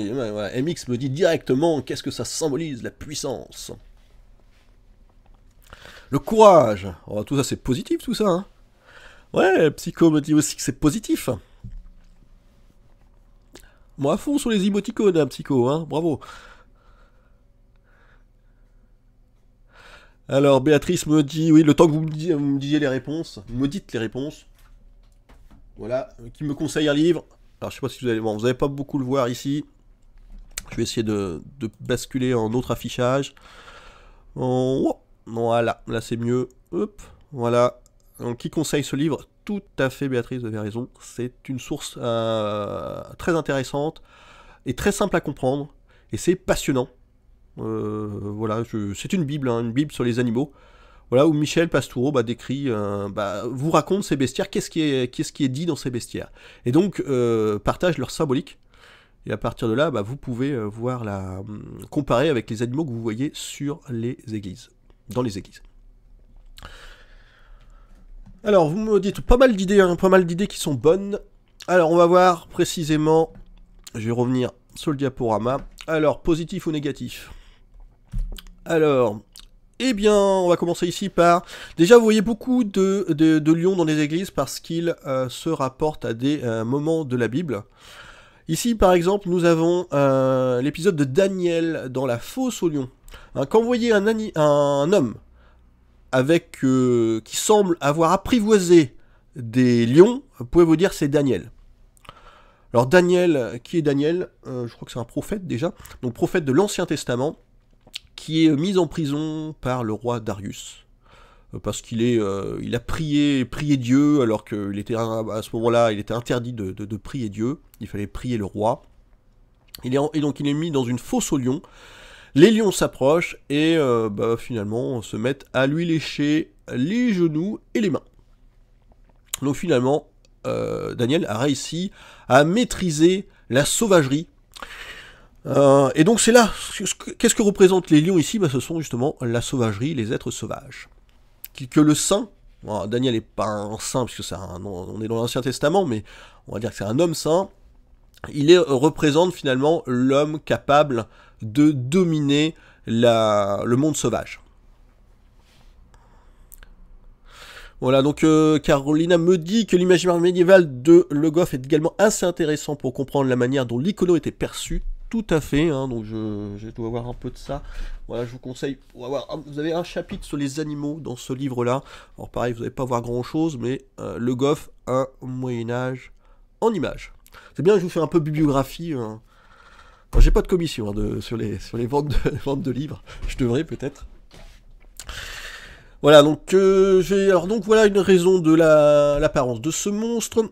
MX me dit directement qu'est-ce que ça symbolise, la puissance. Le courage. Oh, tout ça, c'est positif, tout ça. Hein. ouais, Psycho me dit aussi que c'est positif. Moi, à fond sur les emoticons hein, Psycho, hein, bravo. Alors, Béatrice me dit, oui, le temps que vous me, disiez les réponses, vous me dites les réponses. Voilà, euh, qui me conseille un livre. Alors, je sais pas si vous allez Bon, vous n'avez pas beaucoup le voir ici. Je vais essayer de, basculer en autre affichage. voilà, là c'est mieux. Hop, voilà. Donc, qui conseille ce livre Tout à fait, Béatrice, vous avez raison. C'est une source euh, très intéressante et très simple à comprendre. Et c'est passionnant. Euh, voilà, c'est une bible, hein, une bible sur les animaux. Voilà où Michel Pastoureau bah, décrit, euh, bah, vous raconte ces bestiaires, qu'est-ce qui est, dit dans ces bestiaires, et donc euh, partage leur symbolique. Et à partir de là, bah, vous pouvez voir la hum, comparer avec les animaux que vous voyez sur les églises, dans les églises. Alors, vous me dites pas mal d'idées, hein, pas mal d'idées qui sont bonnes. Alors, on va voir précisément. Je vais revenir sur le diaporama. Alors, positif ou négatif alors, eh bien, on va commencer ici par... Déjà, vous voyez beaucoup de, lions dans les églises parce qu'ils euh, se rapportent à des euh, moments de la Bible. Ici, par exemple, nous avons euh, l'épisode de Daniel dans la fosse aux lions. Hein, quand vous voyez un, un homme avec qui semble avoir apprivoisé des lions, vous pouvez vous dire c'est Daniel. Alors Daniel, qui est Daniel Je crois que c'est un prophète déjà, donc prophète de l'Ancien Testament qui est mis en prison par le roi Darius. Euh, parce qu'il est, euh, il a prié, prié Dieu, alors qu'il était à ce moment-là, il était interdit de, prier Dieu. Il fallait prier le roi. Il est et donc il est mis dans une fosse aux lions, Les lions s'approchent et euh, bah, finalement se mettent à lui lécher les genoux et les mains. Donc finalement, Daniel a réussi à maîtriser la sauvagerie euh, et donc c'est là, qu'est-ce que représentent les lions ici bah, Ce sont justement la sauvagerie, les êtres sauvages. Que le saint, Daniel n'est pas un saint, puisque on est dans l'Ancien Testament, mais on va dire que c'est un homme saint, il euh, représente finalement l'homme capable de dominer le monde sauvage. Voilà, donc euh, Carolina me dit que l'imaginaire médiéval de Le Goff est également assez intéressant pour comprendre la manière dont l'icono était perçu tout à fait, hein, donc je, dois avoir un peu de ça. Voilà, je vous conseille, ah, vous avez un chapitre sur les animaux dans ce livre-là. Alors pareil, vous n'allez pas voir grand-chose, mais euh, le Goff, un Moyen-Âge en images. C'est bien, je vous fais un peu bibliographie. Hein. J'ai pas de commission hein, de, sur, les, sur les ventes de, *laughs* de livres, je devrais peut-être. Voilà, donc euh, j'ai alors donc voilà une raison de l'apparence de ce monstre.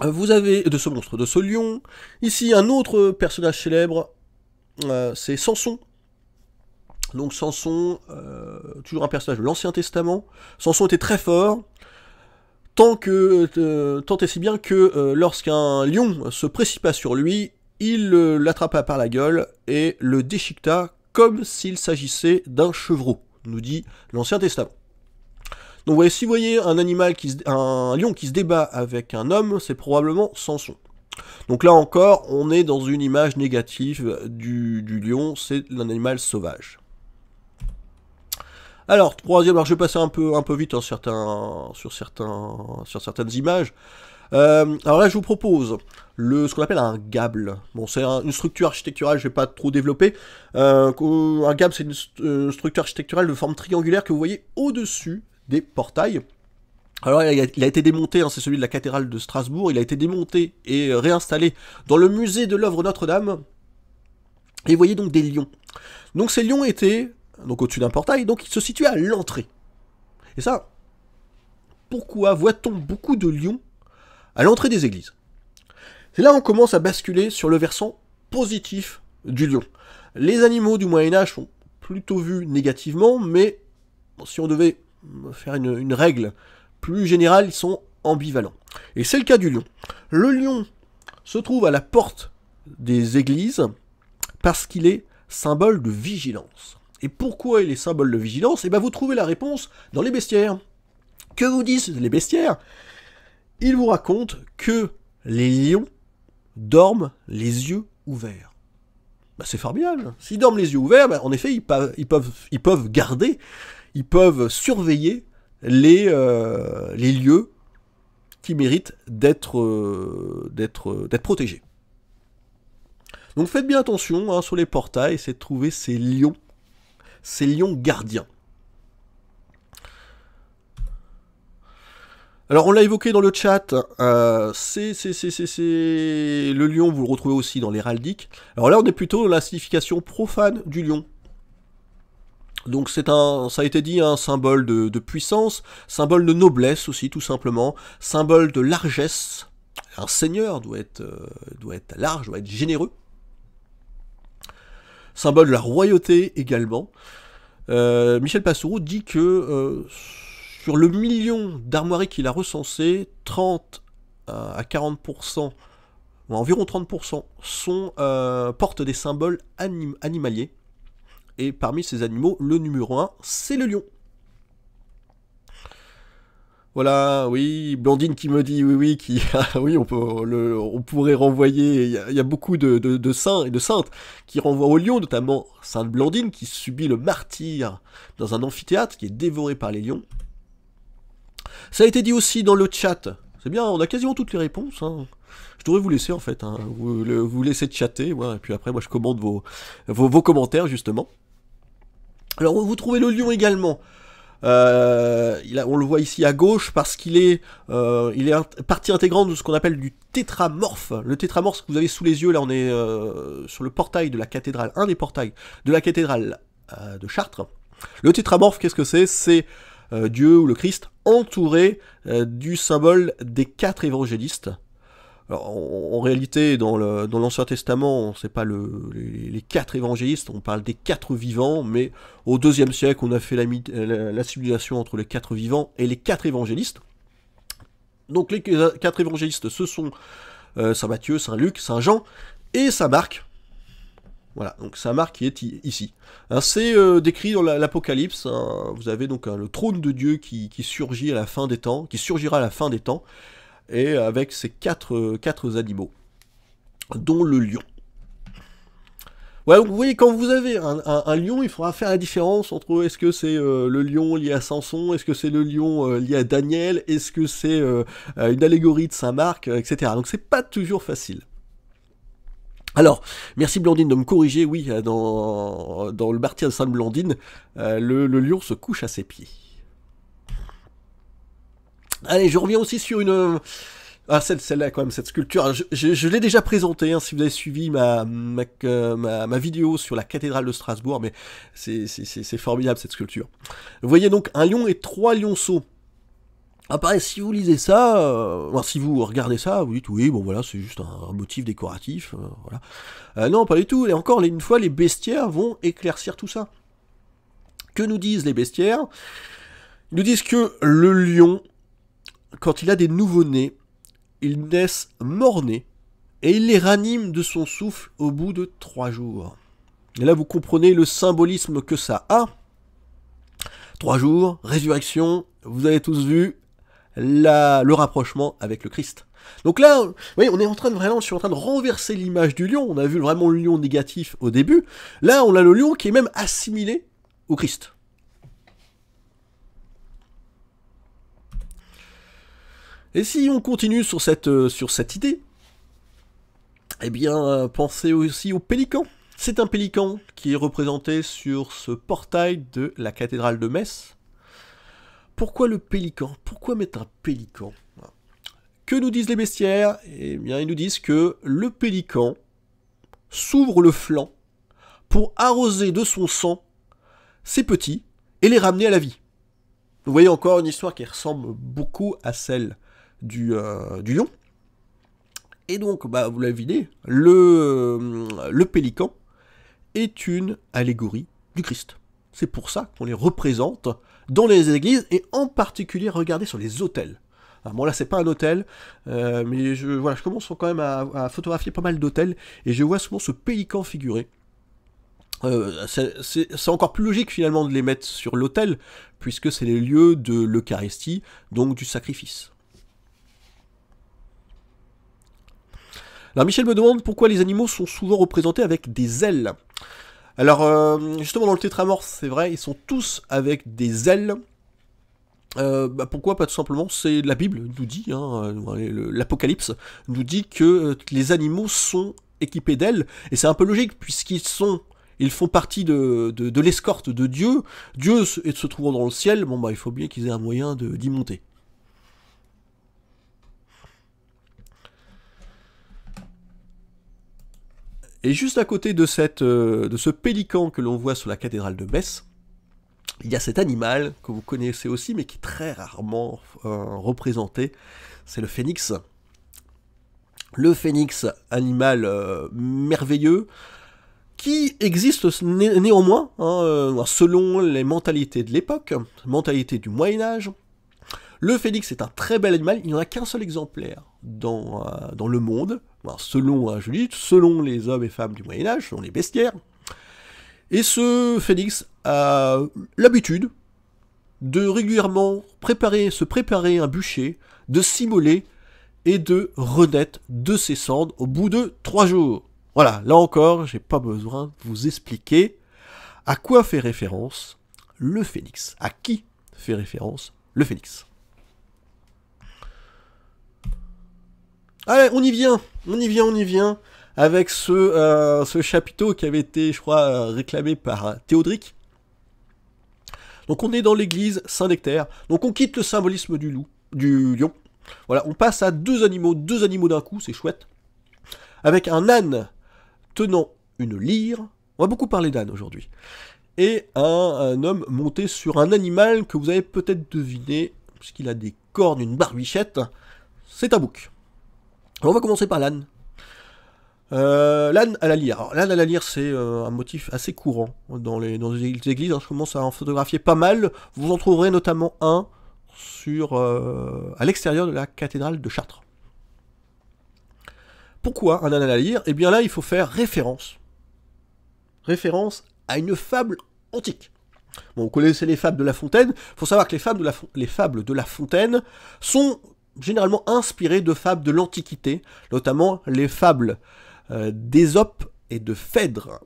Vous avez de ce monstre, de ce lion. Ici, un autre personnage célèbre, euh, c'est Samson. Donc Samson, euh, toujours un personnage de l'Ancien Testament. Samson était très fort, tant, que, euh, tant et si bien que lorsqu'un lion se précipita sur lui, il l'attrapa par la gueule et le déchiqueta comme s'il s'agissait d'un chevreau, nous dit l'Ancien Testament. Donc vous voyez, si vous voyez un animal qui un lion qui se débat avec un homme, c'est probablement Samson. Donc là encore, on est dans une image négative du, lion, c'est un animal sauvage. Alors, troisième, alors je vais passer un peu, un peu vite hein, certains, sur, certains, sur certaines images. Euh, alors là, je vous propose le, ce qu'on appelle un gable. Bon, c'est une structure architecturale, je ne vais pas trop développer. Euh, un gable, c'est une euh, structure architecturale de forme triangulaire que vous voyez au-dessus des portails. Alors il a, été démonté, hein, c'est celui de la cathédrale de Strasbourg, il a été démonté et euh, réinstallé dans le musée de l'œuvre Notre-Dame. Et vous voyez donc des lions. Donc ces lions étaient donc au-dessus d'un portail, donc ils se situaient à l'entrée. Et ça, pourquoi voit-on beaucoup de lions à l'entrée des églises C'est là on commence à basculer sur le versant positif du lion. Les animaux du Moyen Âge sont plutôt vus négativement, mais si on devait faire une, règle plus générale, ils sont ambivalents. Et c'est le cas du lion. Le lion se trouve à la porte des églises parce qu'il est symbole de vigilance. Et pourquoi il est symbole de vigilance Eh bien vous trouvez la réponse dans les bestiaires. Que vous disent les bestiaires Ils vous racontent que les lions dorment les yeux ouverts. Ben, c'est formidable. S'ils dorment les yeux ouverts, ben, en effet, ils ils peuvent, ils peuvent garder ils peuvent surveiller les, euh, lieux qui méritent euh, d'être protégés. Donc faites bien attention hein, sur les portails, c'est de trouver ces lions, ces lions gardiens. Alors on l'a évoqué dans le chat, euh, c'est le lion, vous le retrouvez aussi dans l'héraldique. Alors là on est plutôt dans la signification profane du lion. Donc c'est un, ça a été dit, un symbole de, puissance, symbole de noblesse aussi tout simplement, symbole de largesse. Un seigneur doit être, euh, doit être large, doit être généreux. Symbole de la royauté également. Euh, Michel Passereau dit que euh, sur le million d'armoiries qu'il a recensées, 30 à 40%, environ 30% portent des symboles animaliers et parmi ces animaux, le numéro 1, c'est le lion. Voilà, oui, Blandine qui me dit oui, oui, qui, *laughs* oui, on, peut, on pourrait renvoyer. Il y, a beaucoup de, saints et de saintes qui renvoient au lion, notamment Sainte Blandine qui subit le martyr dans un amphithéâtre qui est dévoré par les lions. Ça a été dit aussi dans le chat. C'est bien, on a quasiment toutes les réponses. Hein. Je devrais vous laisser en fait, hein. vous, laissez chatter, et puis après moi je commande vos commentaires justement. Alors vous trouvez le lion également. Euh, on le voit ici à gauche parce qu'il est, euh, il est partie intégrante de ce qu'on appelle du tétramorphe. Le tétramorphe que vous avez sous les yeux, là on est euh, sur le portail de la cathédrale, un des portails de la cathédrale euh, de Chartres. Le tétramorphe, qu'est-ce que c'est C'est Dieu ou le Christ entouré du symbole des quatre évangélistes en, réalité, dans l'Ancien dans Testament, c'est pas les, quatre évangélistes, on parle des quatre vivants, mais au deuxième siècle, on a fait la, la, entre les quatre vivants et les quatre évangélistes. Donc les quatre évangélistes, ce sont euh, Saint Matthieu, Saint Luc, Saint Jean et Saint Marc. Voilà, donc Saint Marc qui est ici. Hein, c'est euh, décrit dans l'Apocalypse. Hein. vous avez donc hein, le trône de Dieu qui, qui, surgit à la fin des temps, qui surgira à la fin des temps et avec ses quatre, quatre animaux, dont le lion. Ouais, vous voyez, quand vous avez un, lion, il faudra faire la différence entre est-ce que c'est euh, le lion lié à Samson, est-ce que c'est le lion euh, lié à Daniel, est-ce que c'est euh, une allégorie de Saint-Marc, etc. Donc c'est pas toujours facile. Alors, merci Blandine de me corriger, oui, dans, dans le martyr de Sainte-Blandine, le lion se couche à ses pieds. Allez, je reviens aussi sur une... Euh, ah, celle, celle-là, quand même, cette sculpture. Je, je, l'ai déjà présentée, hein, si vous avez suivi ma, ma, euh, ma, vidéo sur la cathédrale de Strasbourg, mais c'est formidable, cette sculpture. Vous voyez donc un lion et trois lionceaux. Après, ah, si vous lisez ça, euh, si vous regardez ça, vous dites, oui, bon, voilà, c'est juste un, motif décoratif, voilà. non, pas du tout. Et encore, une fois, les bestiaires vont éclaircir tout ça. Que nous disent les bestiaires Ils nous disent que le lion quand il a des nouveaux nés ils naissent mort nés et il les ranime de son souffle au bout de trois jours. Et là, vous comprenez le symbolisme que ça a. Trois jours, résurrection, vous avez tous vu le rapprochement avec le Christ. Donc là, voyez, on est en train de vraiment, je suis en train de renverser l'image du lion. On a vu vraiment le lion négatif au début. Là, on a le lion qui est même assimilé au Christ. Et si on continue sur cette, euh, sur cette idée, eh bien, euh, pensez aussi au pélican. C'est un pélican qui est représenté sur ce portail de la cathédrale de Metz. Pourquoi le pélican Pourquoi mettre un pélican Que nous disent les bestiaires Eh bien, ils nous disent que le pélican s'ouvre le flanc pour arroser de son sang ses petits et les ramener à la vie. Vous voyez encore une histoire qui ressemble beaucoup à celle euh, du, lion. Et donc, bah, vous l'avez vu, le, euh, le pélican est une allégorie du Christ. C'est pour ça qu'on les représente dans les églises et en particulier, regardez, sur les hôtels. Ah, bon là c'est pas un hôtel, euh, mais je, voilà, je commence quand même à, photographier pas mal d'hôtels et je vois souvent ce pélican figuré. c'est encore plus logique finalement de les mettre sur l'hôtel, puisque c'est les lieux de l'Eucharistie, donc du sacrifice. Alors Michel me demande pourquoi les animaux sont souvent représentés avec des ailes. Alors euh, justement dans le tétramorphe, c'est vrai, ils sont tous avec des ailes. Euh, bah, pourquoi pas tout simplement C'est la Bible nous dit, hein, euh, l'Apocalypse nous dit que les animaux sont équipés d'ailes, et c'est un peu logique puisqu'ils sont ils font partie de, l'escorte de Dieu. Dieu et se trouvant dans le ciel, bon bah il faut bien qu'ils aient un moyen d'y monter. Et juste à côté de, cette, euh, de ce pélican que l'on voit sur la cathédrale de Metz, il y a cet animal que vous connaissez aussi, mais qui est très rarement euh, représenté, c'est le phénix. Le phénix, animal euh, merveilleux, qui existe néanmoins, hein, selon les mentalités de l'époque, mentalité du Moyen Âge. Le phénix est un très bel animal, il n'y en a qu'un seul exemplaire dans le monde, selon hein, selon les hommes et femmes du Moyen Âge, selon les bestiaires. Et ce phénix a l'habitude de régulièrement préparer, se préparer un bûcher, de s'immoler et de renaître de ses cendres au bout de trois jours. Voilà, là encore, j'ai pas besoin de vous expliquer à quoi fait référence le phénix, à qui fait référence le phénix. Allez, on y vient, on y vient, on y vient, avec ce, euh, chapiteau qui avait été, je crois, euh, réclamé par euh, Théodric. Donc on est dans l'église Saint-Nectaire, donc on quitte le symbolisme du loup, du lion. Voilà, on passe à deux animaux, deux animaux d'un coup, c'est chouette. Avec un âne tenant une lyre, on va beaucoup parler d'âne aujourd'hui, et un homme monté sur un animal que vous avez peut-être deviné, puisqu'il a des cornes, une barbichette, c'est un bouc on va commencer par l'âne. Euh, l'âne à la lyre. l'âne à la lyre, c'est euh, un motif assez courant dans les, églises. Hein. je commence à en photographier pas mal. Vous en trouverez notamment un sur, euh, à l'extérieur de la cathédrale de Chartres. Pourquoi un âne à la lyre Eh bien là, il faut faire référence. Référence à une fable antique. Bon, vous connaissez les fables de La Fontaine. Il faut savoir que les fables de la Fontaine sont généralement inspiré de fables de l'Antiquité, notamment les fables euh, d'Ésope et de Phèdre.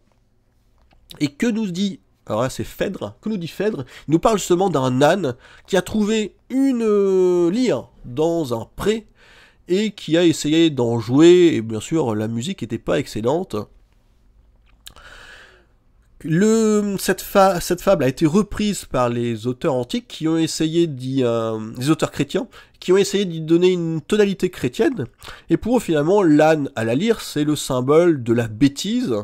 Et que nous dit alors c'est Phèdre. Que nous dit Phèdre Il nous parle seulement d'un âne qui a trouvé une euh, lyre dans un pré et qui a essayé d'en jouer. Et bien sûr, la musique n'était pas excellente cette, fable a été reprise par les auteurs antiques qui ont essayé d'y, euh, auteurs chrétiens, qui ont essayé d'y donner une tonalité chrétienne. Et pour eux, finalement, l'âne à la lyre, c'est le symbole de la bêtise,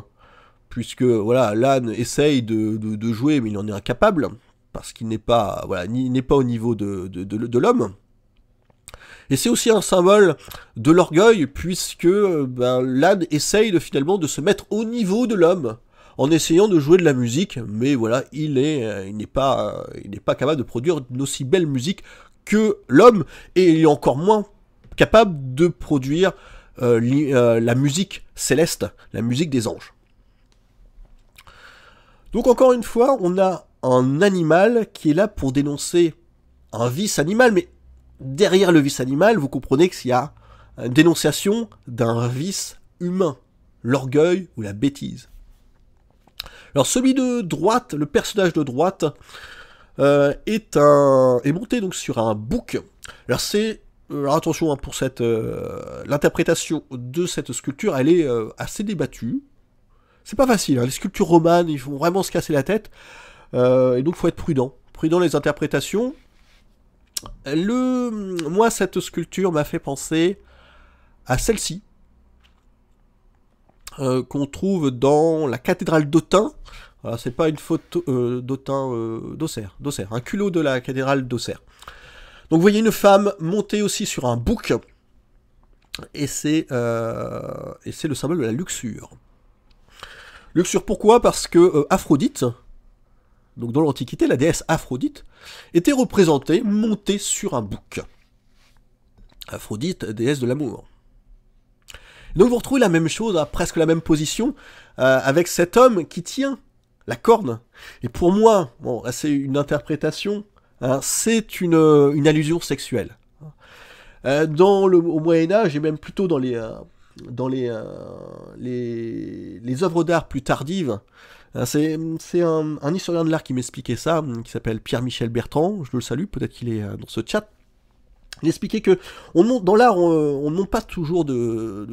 puisque voilà, l'âne essaye de, jouer, mais il en est incapable, parce qu'il n'est pas, au niveau de, l'homme. Et c'est aussi un symbole de l'orgueil, puisque ben, l'âne essaye finalement de se mettre au niveau de l'homme en essayant de jouer de la musique, mais voilà, il est, euh, il n'est pas, euh, il n'est pas capable de produire une aussi belle musique que l'homme, et il est encore moins capable de produire euh, la musique céleste, la musique des anges. Donc encore une fois, on a un animal qui est là pour dénoncer un vice animal, mais derrière le vice animal, vous comprenez qu'il y a une dénonciation d'un vice humain, l'orgueil ou la bêtise. Alors celui de droite, le personnage de droite, euh, est, un, est monté donc sur un bouc. Alors c'est euh, attention hein, pour cette euh, l'interprétation de cette sculpture, elle est assez débattue. C'est pas facile. Hein. Les sculptures romanes, ils vont vraiment se casser la tête, et donc faut être prudent, prudent les interprétations. Le moi cette sculpture m'a fait penser à celle-ci euh, qu'on trouve dans la cathédrale d'Autun. c'est pas une photo euh, d'Autun, euh, d'Auxerre, d'Auxerre, un culot de la cathédrale d'Auxerre. Donc vous voyez une femme montée aussi sur un bouc, et c'est et c'est le symbole de la luxure. Luxure pourquoi Parce que Aphrodite, donc dans l'Antiquité, la déesse Aphrodite était représentée montée sur un bouc. Aphrodite, déesse de l'amour. Donc vous retrouvez la même chose, à presque la même position, euh, avec cet homme qui tient la corne. Et pour moi, bon, c'est une interprétation, hein, c'est euh, une, allusion sexuelle. Euh, dans le, au Moyen Âge, et même plutôt dans les, dans les, les, œuvres d'art plus tardives, hein, c'est un, un, historien de l'art qui m'expliquait ça, qui s'appelle Pierre-Michel Bertrand, je le salue, peut-être qu'il est dans ce chat expliquait que on dans l'art, euh, on, ne monte pas toujours de,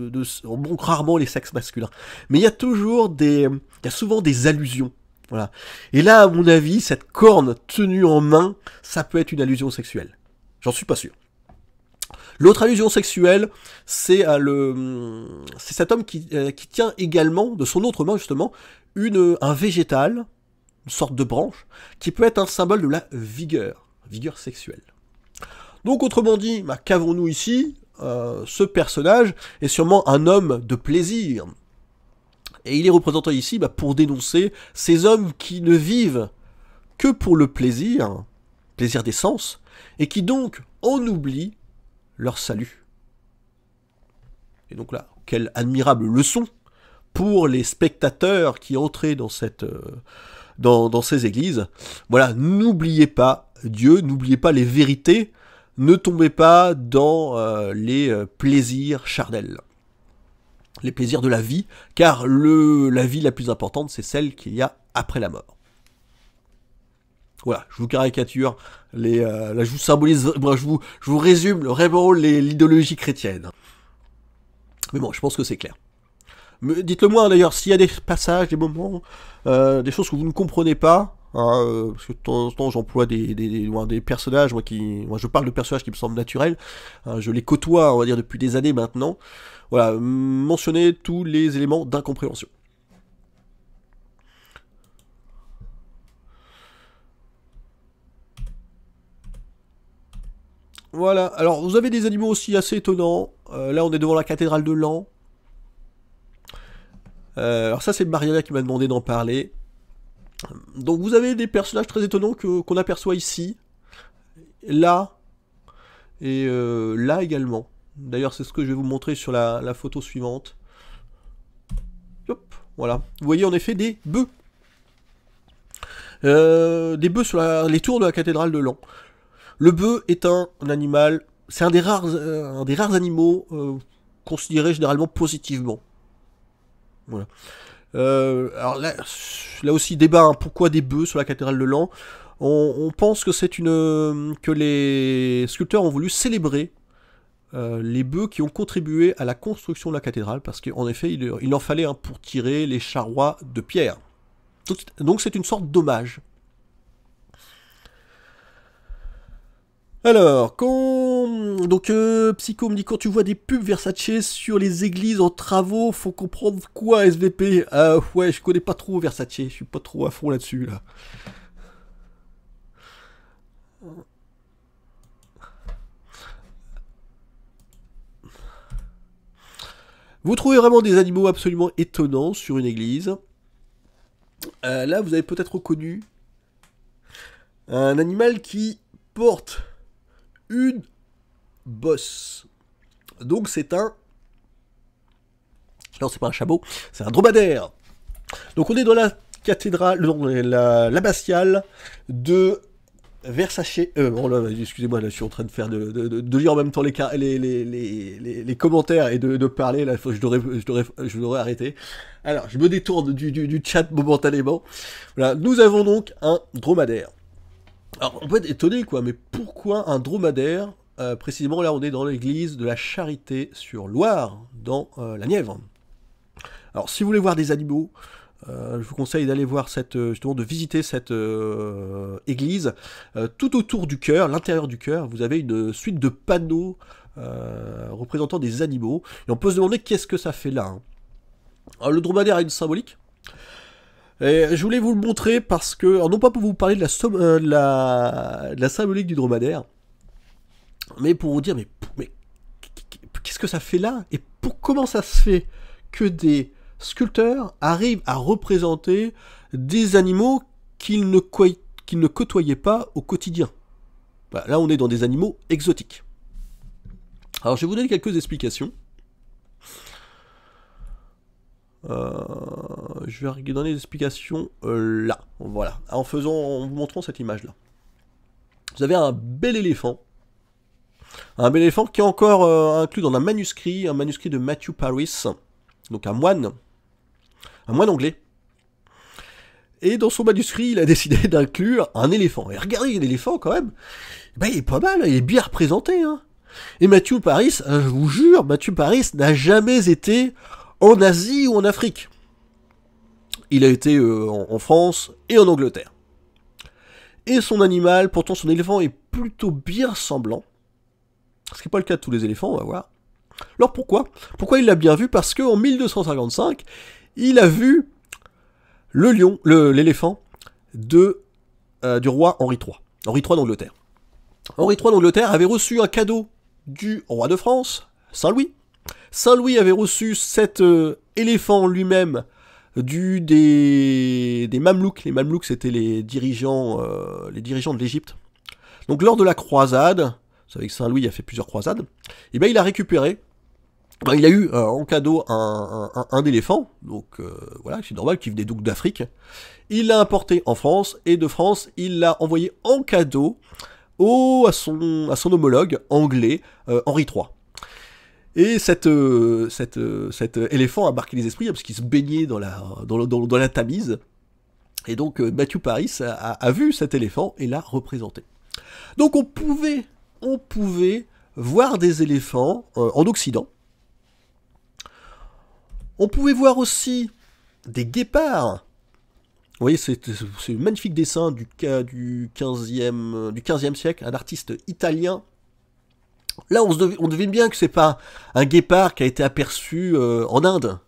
rarement les sexes masculins, mais il y a toujours des, il y a souvent des allusions. Voilà. Et là, à mon avis, cette corne tenue en main, ça peut être une allusion sexuelle. J'en suis pas sûr. L'autre allusion sexuelle, c'est euh, le, c'est cet homme qui, euh, qui, tient également de son autre main justement une, un végétal, une sorte de branche, qui peut être un symbole de la vigueur, vigueur sexuelle. Donc autrement dit, bah, qu'avons-nous ici euh, Ce personnage est sûrement un homme de plaisir. Et il est représenté ici bah, pour dénoncer ces hommes qui ne vivent que pour le plaisir, plaisir des sens, et qui donc en oublient leur salut. Et donc là, quelle admirable leçon pour les spectateurs qui entraient dans euh, ces églises. Voilà, n'oubliez pas Dieu, n'oubliez pas les vérités ne tombez pas dans euh, les euh, plaisirs chardels, les plaisirs de la vie, car le, la vie la plus importante, c'est celle qu'il y a après la mort. Voilà, je vous caricature, les, euh, là je vous symbolise, je, vous, je vous résume vraiment l'idéologie chrétienne. Mais bon, je pense que c'est clair. Dites-le moi d'ailleurs, s'il y a des passages, des moments, des choses que vous ne comprenez pas, ah, euh, parce que de temps en temps, j'emploie des, personnages, moi, qui, moi, je parle de personnages qui me semblent naturels. Hein, je les côtoie, on va dire, depuis des années maintenant. Voilà, mentionner tous les éléments d'incompréhension. Voilà, alors vous avez des animaux aussi assez étonnants. Euh, là, on est devant la cathédrale de Lan. Euh, alors ça, c'est Mariana qui m'a demandé d'en parler. Donc vous avez des personnages très étonnants qu'on aperçoit ici, là, et euh, là également. D'ailleurs, c'est ce que je vais vous montrer sur la, photo suivante. Hop, voilà. Vous voyez en effet des bœufs. Euh, des bœufs sur les tours de la cathédrale de Lan. Le bœuf est un, animal, c'est un, euh, un, des rares animaux considérés généralement positivement. Voilà. Euh, alors là, aussi débat, hein. pourquoi des bœufs sur la cathédrale de Lan on, pense que c'est une euh, que les sculpteurs ont voulu célébrer euh, les bœufs qui ont contribué à la construction de la cathédrale, parce qu'en effet, il, en fallait un hein, pour tirer les charrois de pierre. Donc c'est une sorte d'hommage Alors, quand... Donc, euh, Psycho me dit, quand tu vois des pubs Versace sur les églises en travaux, faut comprendre quoi, SVP ah ouais, je connais pas trop Versace, je suis pas trop à fond là-dessus, là. Vous trouvez vraiment des animaux absolument étonnants sur une église. Euh, là, vous avez peut-être reconnu un animal qui porte une bosse. Donc c'est un... Non, c'est pas un chameau, c'est un dromadaire. Donc on est dans la cathédrale, non, l'abbatiale de Versace. Euh, excusez-moi, là, je suis en train de faire de, lire en même temps les, les, commentaires et de, parler. Là, je devrais, je je arrêter. Alors, je me détourne du, du, du chat momentanément. Voilà, nous avons donc un dromadaire. Alors, on peut être étonné, quoi, mais pourquoi un dromadaire euh, Précisément, là, on est dans l'église de la Charité sur Loire, dans euh, la Nièvre. Alors, si vous voulez voir des animaux, euh, je vous conseille d'aller voir cette, justement, de visiter cette église. tout autour du cœur, l'intérieur du cœur, vous avez une suite de panneaux représentant des animaux. Et on peut se demander qu'est-ce que ça fait là. Hein. le dromadaire a une symbolique je voulais vous le montrer parce que, non pas pour vous parler de la, somme, euh, de la, symbolique du dromadaire, mais pour vous dire, mais, qu'est-ce que ça fait là Et pour, comment ça se fait que des sculpteurs arrivent à représenter des animaux qu'ils ne, ne côtoyaient pas au quotidien bah, Là, on est dans des animaux exotiques. Alors, je vais vous donner quelques explications. Euh, je vais donner des explications euh, là. Voilà. En, faisant, en vous montrant cette image-là. Vous avez un bel éléphant. Un bel éléphant qui est encore euh, inclus dans un manuscrit, un manuscrit de Matthew Paris, donc un moine, un moine anglais, et dans son manuscrit, il a *laughs* décidé d'inclure un éléphant. Et regardez l'éléphant quand même. Eh ben, il est pas mal, il est bien représenté. Hein. Et Matthew Paris, je vous jure, Matthew Paris n'a jamais été en Asie ou en Afrique. Il a été euh, en, France et en Angleterre. Et son animal, pourtant son éléphant est plutôt bien semblant. Ce qui n'est pas le cas de tous les éléphants, on va voir. Alors pourquoi Pourquoi il l'a bien vu Parce qu'en 1255, il a vu le lion, l'éléphant de euh, du roi Henri III, Henri III d'Angleterre. Henri III d'Angleterre avait reçu un cadeau du roi de France, Saint Louis, Saint-Louis avait reçu cet euh, éléphant lui-même du des, des Mamelouks. Les Mamelouks, c'était les dirigeants, euh, les dirigeants de l'Égypte. Donc lors de la croisade, vous savez que Saint-Louis a fait plusieurs croisades, et eh bien il a récupéré, il a eu euh, en cadeau un, éléphant, donc voilà, c'est normal, qui venait donc d'Afrique. Il l'a importé en France, et de France, il l'a envoyé en cadeau au, à, son, à son homologue anglais, Henri III. Et euh, euh, cet euh, éléphant a marqué les esprits hein, parce qu'il se baignait dans la, Tamise. Et donc Mathieu Paris a, vu cet éléphant et l'a représenté. Donc on pouvait, voir des éléphants en Occident. On pouvait voir aussi des guépards. Vous voyez, c'est un magnifique dessin du, du, 15e, du 15e siècle, un artiste italien Là, on, devine, bien que c'est pas un guépard qui a été aperçu euh, en Inde,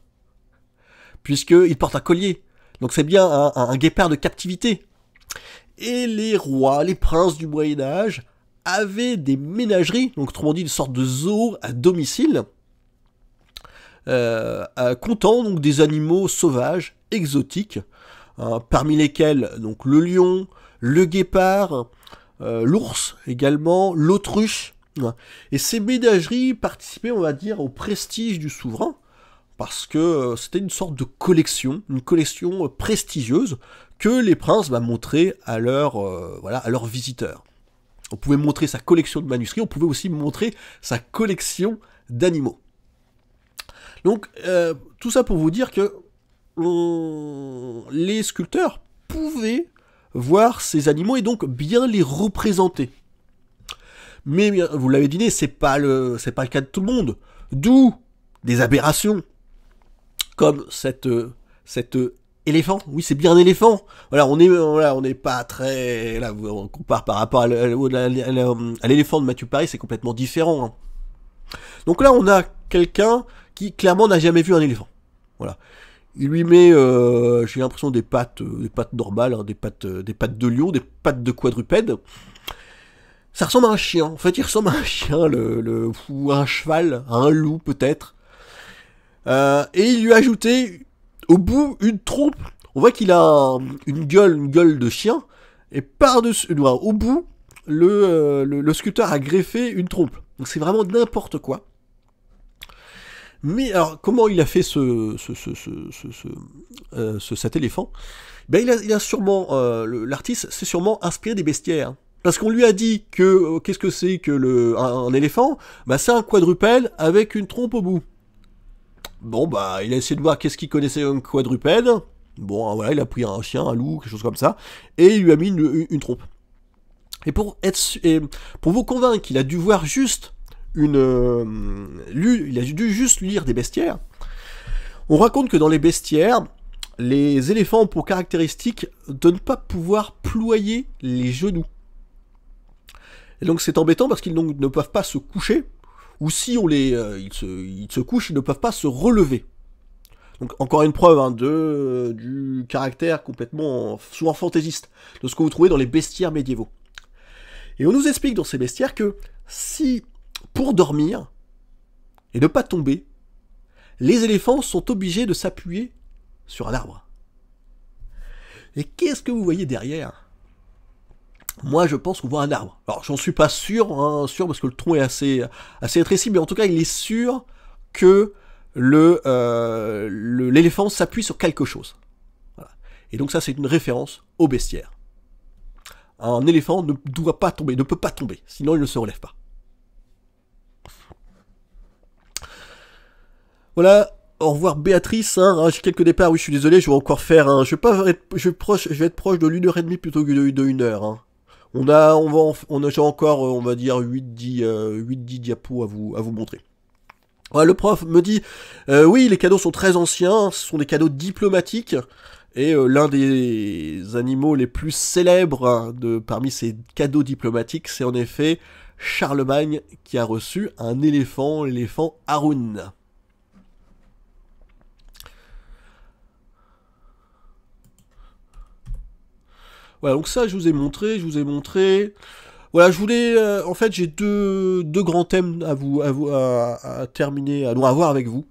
puisqu'il porte un collier. Donc c'est bien un, guépard de captivité. Et les rois, les princes du Moyen Âge avaient des ménageries, donc autrement dit une sorte de zoo à domicile, euh, euh, comptant donc des animaux sauvages, exotiques, hein, parmi lesquels donc le lion, le guépard, l'ours également, l'autruche, et ces ménageries participaient, on va dire, au prestige du souverain, parce que euh, c'était une sorte de collection, une collection euh, prestigieuse que les princes bah, montraient à, leurs, euh, voilà, à leurs visiteurs. On pouvait montrer sa collection de manuscrits, on pouvait aussi montrer sa collection d'animaux. Donc tout ça pour vous dire que les sculpteurs pouvaient voir ces animaux et donc bien les représenter mais euh, vous l'avez dit, c'est pas le, c'est pas le cas de tout le monde. D'où des aberrations comme cette, euh, cet euh, éléphant. Oui, c'est bien un éléphant. Voilà, on est, voilà, on n'est pas très. Là, on compare par rapport à l'éléphant de Mathieu Paris, c'est complètement différent. Hein. Donc là, on a quelqu'un qui clairement n'a jamais vu un éléphant. Voilà. Il lui met, j'ai l'impression des pattes, des pattes normales, hein, des pattes, des pattes de lion, des pattes de quadrupède. Ça ressemble à un chien. En fait, il ressemble à un chien, le, le un cheval, à un loup peut-être. Euh, et il lui a ajouté au bout une trompe. On voit qu'il a une gueule, une gueule de chien. Et par-dessus, au bout, le, euh, le, sculpteur a greffé une trompe. Donc c'est vraiment n'importe quoi. Mais alors, comment il a fait ce, ce, ce, ce euh, cet éléphant ben, il a, il a sûrement, l'artiste s'est sûrement inspiré des bestiaires. Parce qu'on lui a dit que euh, qu'est-ce que c'est que le éléphant Bah c'est un quadrupède avec une trompe au bout. Bon bah il a essayé de voir qu'est-ce qu'il connaissait un quadrupède. Bon hein, voilà, il a pris un chien, un loup, quelque chose comme ça, et il lui a mis une, trompe. Et pour être pour vous convaincre qu'il a dû voir juste une euh, il a dû juste lire des bestiaires. On raconte que dans les bestiaires, les éléphants ont pour caractéristique de ne pas pouvoir ployer les genoux. Et donc c'est embêtant parce qu'ils ne peuvent pas se coucher, ou si on les, euh, ils, se, ils, se, couchent, ils ne peuvent pas se relever. Donc encore une preuve hein, de, euh, du caractère complètement souvent fantaisiste de ce que vous trouvez dans les bestiaires médiévaux. Et on nous explique dans ces bestiaires que si, pour dormir et ne pas tomber, les éléphants sont obligés de s'appuyer sur un arbre. Et qu'est-ce que vous voyez derrière moi, je pense qu'on voit un arbre. Alors, j'en suis pas sûr, hein, sûr parce que le tronc est assez, assez mais en tout cas, il est sûr que le euh, l'éléphant s'appuie sur quelque chose. Et donc ça, c'est une référence au bestiaire. Un éléphant ne doit pas tomber, ne peut pas tomber, sinon il ne se relève pas. Voilà, au revoir Béatrice, hein, ah, j'ai quelques départs, oui je suis désolé, je vais encore faire, hein, je, vais pas être, je, vais proche, je vais être proche de l'une heure et demie plutôt que de, de une heure. Hein. On a, on va, on a encore, euh, on va dire 8-10, euh, diapos à vous, à vous montrer. le prof me dit, euh, oui, les cadeaux sont très anciens, ce sont des cadeaux diplomatiques. Et l'un des animaux les plus célèbres hein, de, parmi ces cadeaux diplomatiques, c'est en effet Charlemagne qui a reçu un éléphant, l'éléphant Haroun. Voilà, donc ça, je vous ai montré, je vous ai montré. Voilà, je voulais, euh, en fait, j'ai deux, grands thèmes à vous, à, vous, à, terminer, à, nous voir avec vous.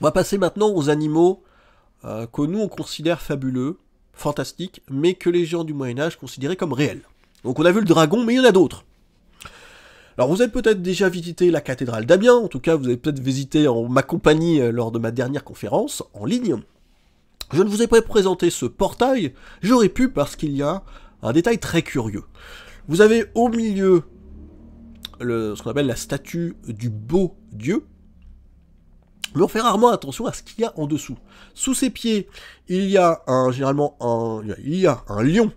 On va passer maintenant aux animaux euh, que nous on considère fabuleux, fantastiques, mais que les gens du Moyen Âge considéraient comme réels. Donc on a vu le dragon, mais il y en a d'autres. Alors vous avez peut-être déjà visité la cathédrale d'Amiens, en tout cas vous avez peut-être visité en ma compagnie euh, lors de ma dernière conférence en ligne. Je ne vous ai pas présenté ce portail, j'aurais pu parce qu'il y a un, détail très curieux. Vous avez au milieu le, ce qu'on appelle la statue du beau dieu, mais on fait rarement attention à ce qu'il y a en dessous. Sous ses pieds, il y a un, généralement un, il y a un lion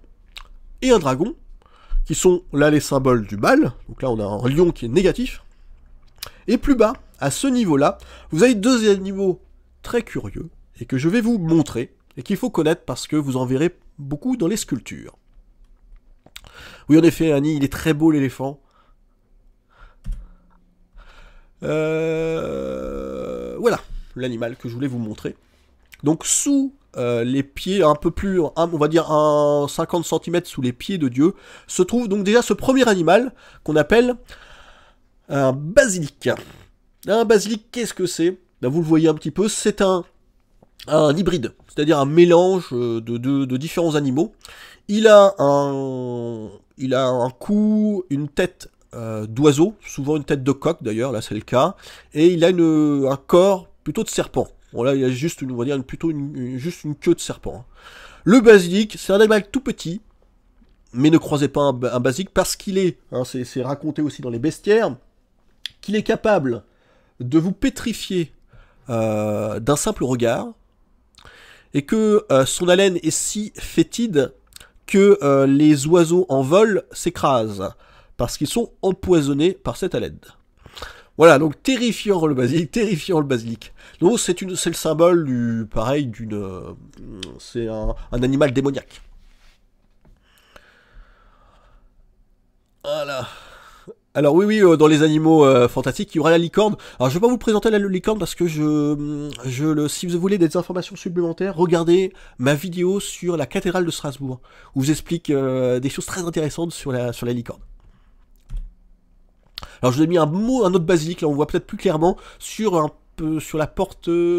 et un dragon, qui sont là les symboles du mal. Donc là, on a un lion qui est négatif. Et plus bas, à ce niveau-là, vous avez deux animaux très curieux et que je vais vous montrer, et qu'il faut connaître parce que vous en verrez beaucoup dans les sculptures. Oui, en effet, Annie, il est très beau l'éléphant. Euh, voilà, l'animal que je voulais vous montrer. Donc sous euh, les pieds, un peu plus, on va dire un 50 cm sous les pieds de Dieu, se trouve donc déjà ce premier animal qu'on appelle un basilic. Un basilic, qu'est-ce que c'est ben, Vous le voyez un petit peu, c'est un un hybride, c'est-à-dire un mélange euh, de, différents animaux. Il a un, il a un cou, une tête euh, d'oiseau, souvent une tête de coq d'ailleurs, là c'est le cas, et il a un corps plutôt de serpent. Bon là il a juste, une, dire, plutôt juste une queue de serpent. Hein. Le basilic, c'est un animal tout petit, mais ne croisez pas un, basique parce qu'il est, hein, c'est raconté aussi dans les bestiaires, qu'il est capable de vous pétrifier euh, d'un simple regard, et que euh, son haleine est si fétide que euh, les oiseaux en vol s'écrasent parce qu'ils sont empoisonnés par cette haleine. Voilà, donc terrifiant le basilic, *laughs* terrifiant le basilic. Donc c'est le symbole du pareil d'une euh, c'est un, animal démoniaque. Voilà. Alors oui, oui, euh, dans les animaux euh, fantastiques, il y aura la licorne. Alors je vais pas vous présenter la licorne parce que je, mm, si vous voulez des informations supplémentaires, regardez ma vidéo sur la cathédrale de Strasbourg où j'explique euh, des choses très intéressantes sur la sur la licorne. Alors je vous ai mis un mot, un autre basilic, là on voit peut-être plus clairement sur un peu sur la porte de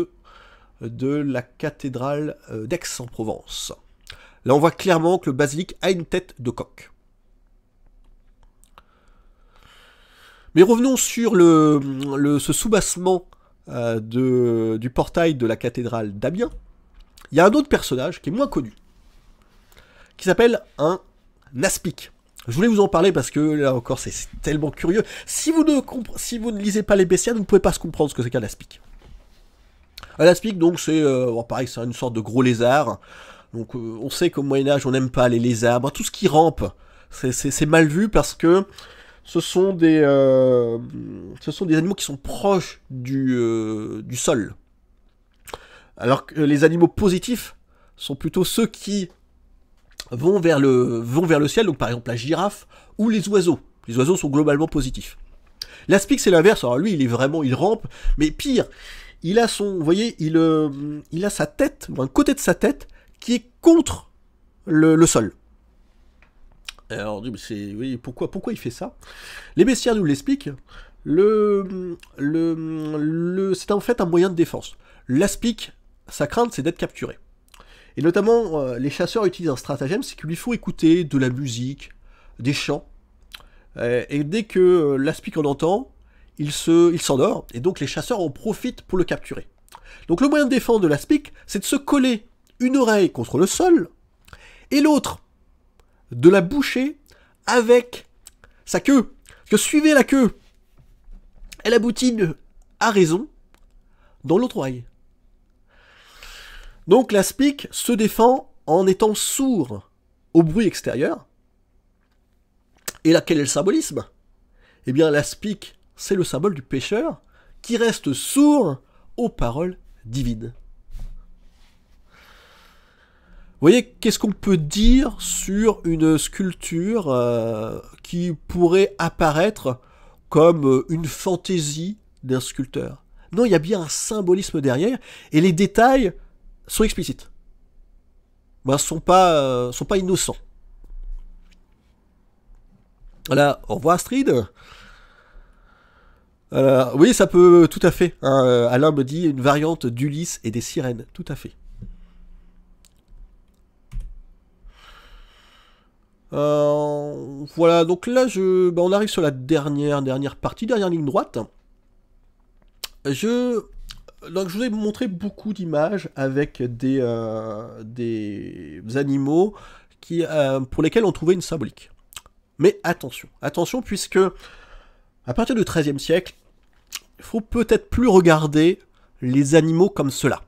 la cathédrale d'Aix-en-Provence. Là on voit clairement que le basilic a une tête de coq. Mais revenons sur ce soubassement euh, du portail de la cathédrale d'Amiens. Il y a un autre personnage qui est moins connu, qui s'appelle un Naspic. Je voulais vous en parler parce que là encore c'est tellement curieux. Si vous ne, lisez pas les bestiaires, vous ne pouvez pas se comprendre ce que c'est qu'un Aspic. Un Aspic donc c'est euh, pareil, c'est une sorte de gros lézard. Donc euh, on sait qu'au Moyen Âge on n'aime pas les lézards, tout ce qui rampe, c'est mal vu parce que ce sont des, euh, ce sont des animaux qui sont proches euh, du, sol. Alors que les animaux positifs sont plutôt ceux qui vont vers le, vont vers le ciel, donc par exemple la girafe ou les oiseaux. Les oiseaux sont globalement positifs. L'aspic c'est l'inverse, alors lui il est vraiment, il rampe, mais pire, il a son, voyez, il, euh, il a sa tête, ou un côté de sa tête qui est contre le sol. Alors, c'est oui, pourquoi, pourquoi il fait ça Les bestiaires nous l'expliquent. Le, le, le c'est en fait un moyen de défense. L'aspic, sa crainte, c'est d'être capturé. Et notamment, euh, les chasseurs utilisent un stratagème, c'est qu'il lui faut écouter de la musique, des chants. Euh, et dès que euh, l'aspic en entend, il se, il et donc les chasseurs en profitent pour le capturer. Donc le moyen de défense de l'aspic, c'est de se coller une oreille contre le sol, et l'autre de la boucher avec sa queue. que suivez la queue. Elle aboutit à raison dans l'autre oreille. Donc l'aspic se défend en étant sourd au bruit extérieur. Et là, quel est le symbolisme Eh bien, l'aspique, c'est le symbole du pêcheur qui reste sourd aux paroles divines voyez, qu'est-ce qu'on peut dire sur une sculpture euh, qui pourrait apparaître comme euh, une fantaisie d'un sculpteur Non, il y a bien un symbolisme derrière, et les détails sont explicites. Ben, sont pas euh, sont pas innocents. Voilà, au revoir Astrid. Alors, oui, ça peut tout à fait. Hein, Alain me dit une variante d'Ulysse et des sirènes, tout à fait. Euh, voilà, donc là, je, bah, on arrive sur la dernière, dernière partie, dernière ligne droite. Je, donc je vous ai montré beaucoup d'images avec des, euh, des animaux qui, euh, pour lesquels on trouvait une symbolique. Mais attention, attention, puisque à partir du XIIIe siècle, il faut peut-être plus regarder les animaux comme cela.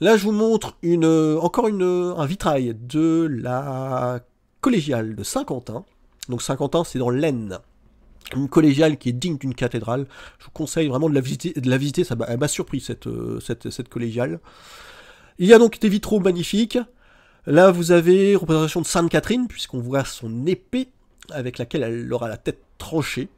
Là, je vous montre une, encore une, un vitrail de la collégiale de Saint-Quentin. Donc Saint-Quentin, c'est dans l'Aisne. Une collégiale qui est digne d'une cathédrale. Je vous conseille vraiment de la visiter. la visiter. Ça, elle m'a surpris, cette, euh, cette, cette collégiale. Il y a donc des vitraux magnifiques. Là, vous avez représentation de Sainte Catherine, puisqu'on voit son épée avec laquelle elle aura la tête tranchée.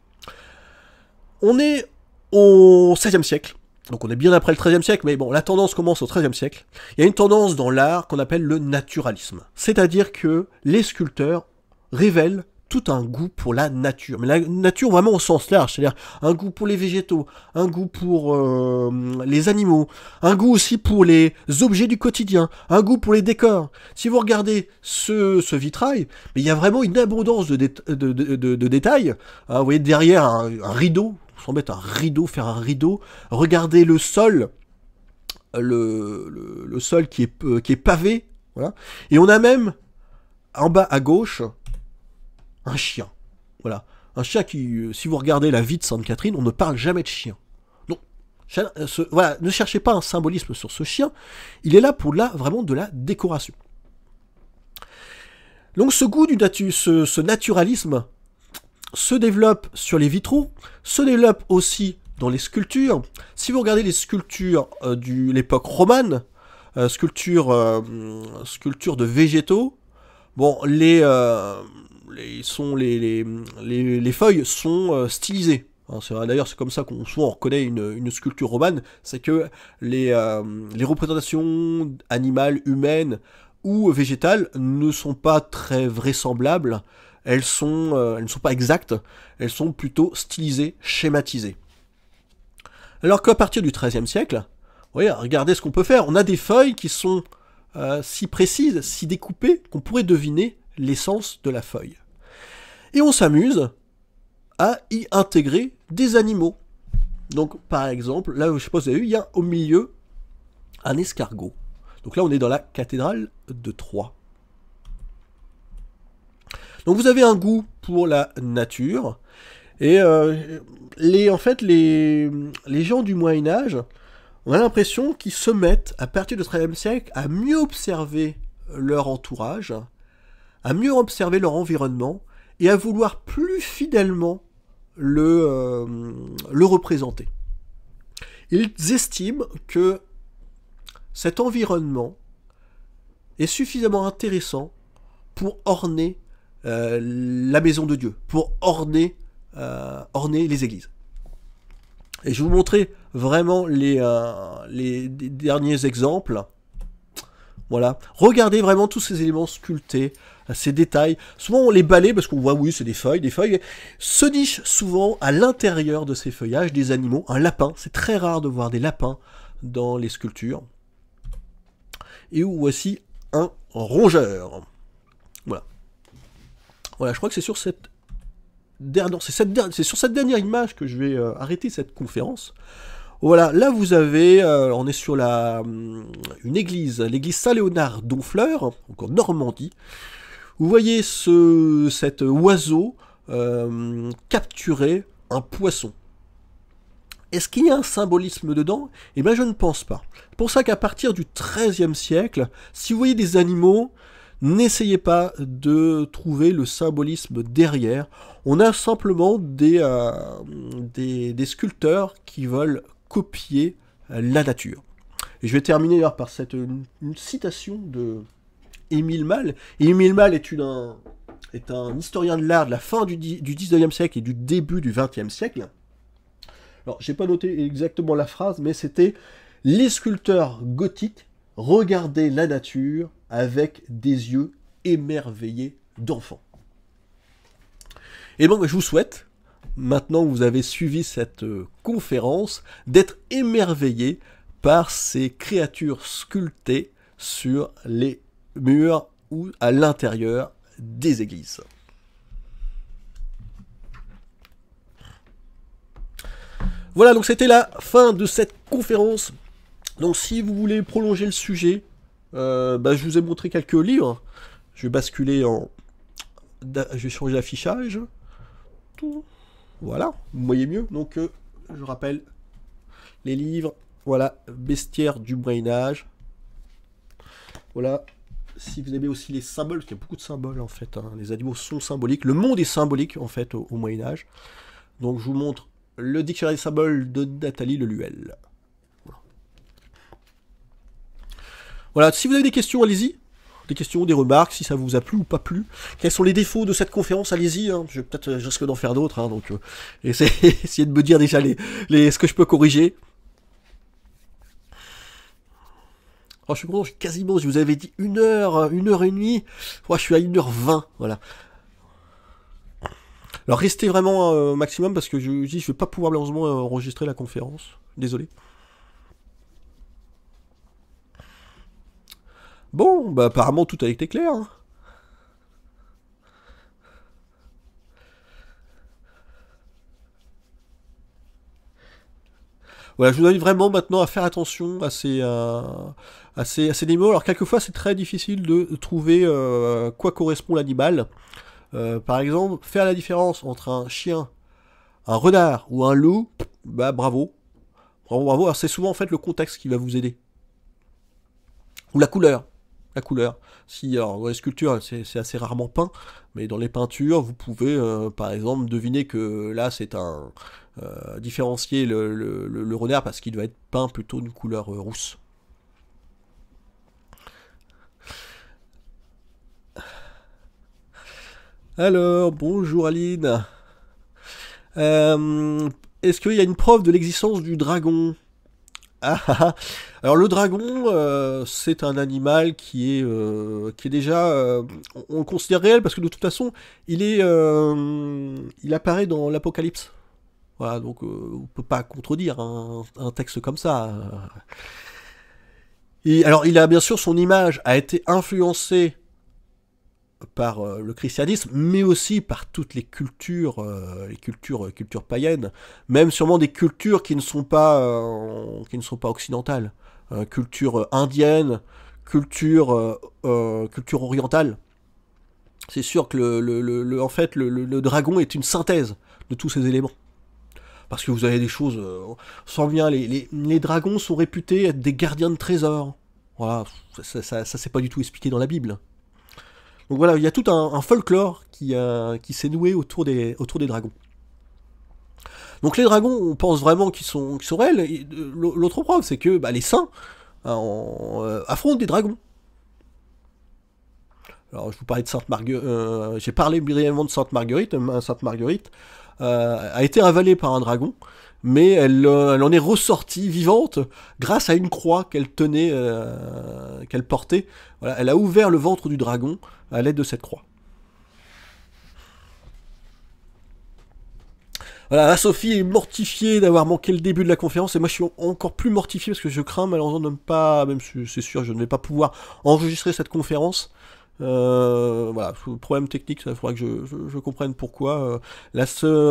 On est au 16e siècle. Donc on est bien après le XIIIe siècle, mais bon, la tendance commence au XIIIe siècle. Il y a une tendance dans l'art qu'on appelle le naturalisme. C'est-à-dire que les sculpteurs révèlent tout un goût pour la nature. Mais la nature vraiment au sens large, c'est-à-dire un goût pour les végétaux, un goût pour euh, les animaux, un goût aussi pour les objets du quotidien, un goût pour les décors. Si vous regardez ce, vitrail, mais il y a vraiment une abondance de, de, détails. Hein, vous voyez derrière un rideau, on s'embête un rideau, faire un rideau, regarder le sol, le, sol qui est, euh, qui est pavé, voilà. Et on a même, en bas à gauche, un chien, voilà. Un chien qui, euh, si vous regardez la vie de Sainte Catherine, on ne parle jamais de chien. Donc, euh, voilà, ne cherchez pas un symbolisme sur ce chien. Il est là pour là vraiment de la décoration. Donc ce goût du ce, naturalisme se développe sur les vitraux, se développe aussi dans les sculptures. Si vous regardez les sculptures euh, de l'époque romane, euh, euh, sculptures, de végétaux, bon, les, feuilles sont stylisées. Hein, D'ailleurs, c'est comme ça qu'on souvent reconnaît une, sculpture romane, c'est que les représentations animales, humaines ou végétales ne sont pas très vraisemblables elles, sont, euh, elles ne sont pas exactes, elles sont plutôt stylisées, schématisées. Alors qu'à partir du XIIIe siècle, regardez ce qu'on peut faire. On a des feuilles qui sont euh, si précises, si découpées, qu'on pourrait deviner l'essence de la feuille. Et on s'amuse à y intégrer des animaux. Donc par exemple, là je sais pas si vous avez vu, il y a au milieu un escargot. Donc là on est dans la cathédrale de Troyes. Donc vous avez un goût pour la nature. Et euh, les, en fait, les, les gens du Moyen Âge, ont l'impression qu'ils se mettent, à partir du XIIIe siècle, à mieux observer leur entourage, à mieux observer leur environnement, et à vouloir plus fidèlement le, euh, le représenter. Ils estiment que cet environnement est suffisamment intéressant pour orner euh, la maison de Dieu, pour orner, euh, orner les églises. Et je vais vous montrer vraiment les, euh, les derniers exemples. Voilà. Regardez vraiment tous ces éléments sculptés, ces détails. Souvent on les balaye parce qu'on voit oui c'est des feuilles, des feuilles. Se niche souvent à l'intérieur de ces feuillages des animaux. Un lapin, c'est très rare de voir des lapins dans les sculptures. Et où voici un rongeur. Voilà. Voilà, je crois que c'est sur cette dernière, c'est sur cette dernière image que je vais euh, arrêter cette conférence. Voilà, là vous avez, euh, on est sur la, hum, une église, l'église Saint-Léonard d'Honfleur, encore en Normandie. Vous voyez ce, cet oiseau euh, capturer un poisson. Est-ce qu'il y a un symbolisme dedans Eh bien, je ne pense pas. C'est pour ça qu'à partir du XIIIe siècle, si vous voyez des animaux, N'essayez pas de trouver le symbolisme derrière. On a simplement des, euh, des, sculpteurs qui veulent copier euh, la nature. Et je vais terminer par cette une, citation de Émile Malle. Émile mal est, un, est un historien de l'art de la fin du, du 19e siècle et du début du 20e siècle. Alors, j'ai pas noté exactement la phrase, mais c'était les sculpteurs gothiques regardaient la nature avec des yeux émerveillés d'enfant. Et donc je vous souhaite, maintenant que vous avez suivi cette euh, conférence, d'être émerveillé par ces créatures sculptées sur les murs ou à l'intérieur des églises. Voilà, donc c'était la fin de cette conférence. Donc si vous voulez prolonger le sujet, euh, bah, je vous ai montré quelques livres. Je vais basculer en... Je vais changer d'affichage. Voilà, vous voyez mieux. Donc, euh, je rappelle les livres. Voilà, Bestiaire du Moyen-Âge. Voilà, si vous aimez aussi les symboles, parce qu'il y a beaucoup de symboles en fait, hein. les animaux sont symboliques, le monde est symbolique en fait au, Moyen Âge. Donc je vous montre le dictionnaire des symboles de Nathalie Leluel. Voilà, si vous avez des questions, allez-y. Des questions, des remarques, si ça vous a plu ou pas plu. Quels sont les défauts de cette conférence Allez-y, hein. je euh, je, peut-être risque d'en faire d'autres. Hein, donc, euh, *laughs* essayez, de me dire déjà les, les, ce que je peux corriger. Oh, je suis content, quasiment, je vous avais dit une heure, euh, une heure et demie. moi je suis à 1h20, voilà. Alors restez vraiment au maximum parce que je dis je vais pas pouvoir malheureusement enregistrer la conférence. Désolé. Bon, bah apparemment tout a été clair. Hein. Voilà, je vous invite vraiment maintenant à faire attention à ces, euh, à Alors quelquefois c'est très difficile de trouver euh, quoi correspond l'animal. Euh, par exemple, faire la différence entre un chien, un renard ou un loup, bah bravo. Bravo, bravo. c'est souvent en fait le contexte qui va vous aider. Ou la couleur la couleur. Si, alors, dans les sculptures, c'est assez rarement peint, mais dans les peintures, vous pouvez, euh, par exemple, deviner que là, c'est un. Euh, différencier le, renard parce qu'il doit être peint plutôt d'une couleur euh, rousse. Alors, bonjour Aline. Est-ce qu'il y a une preuve de l'existence du dragon ah, ah, ah. Alors le dragon, euh, c'est un animal qui est, euh, qui est déjà, euh, on, le considère réel parce que de toute façon, il est, il apparaît dans l'Apocalypse. Voilà, donc on peut pas contredire un, un, texte comme ça. Et alors il a bien sûr son image a été influencée par euh, le christianisme, mais aussi par toutes les cultures, euh, les cultures, euh, cultures païennes, même sûrement des cultures qui ne sont pas, qui ne sont pas occidentales, hein, cultures indiennes, cultures orientales. orientale. C'est sûr que le, en fait, le dragon est une synthèse de tous ces éléments parce que vous avez des choses sans Les, dragons sont réputés être des gardiens de trésors. Voilà, ça, ça, ça, ça c'est pas du tout expliqué dans la Bible. Donc voilà, il y a tout un, folklore euh, qui, s'est noué autour des, dragons. Donc les dragons, on pense vraiment qu'ils sont, réels. Euh, l'autre preuve, c'est que bah, les saints euh, affrontent des dragons. Alors je vous parlais de Sainte Marguerite, j'ai parlé brièvement de Sainte Marguerite. Sainte Marguerite a été avalée par un dragon, mais elle, en est ressortie vivante grâce à une croix qu'elle tenait, qu'elle portait. elle a ouvert le ventre du dragon à l'aide de cette croix. Voilà, la Sophie est mortifiée d'avoir manqué le début de la conférence et moi je suis encore plus mortifié parce que je crains malheureusement de ne pas, même si c'est sûr, je ne vais pas pouvoir enregistrer cette conférence. Euh, voilà, problème technique, ça faudra que je, comprenne pourquoi. Euh, là,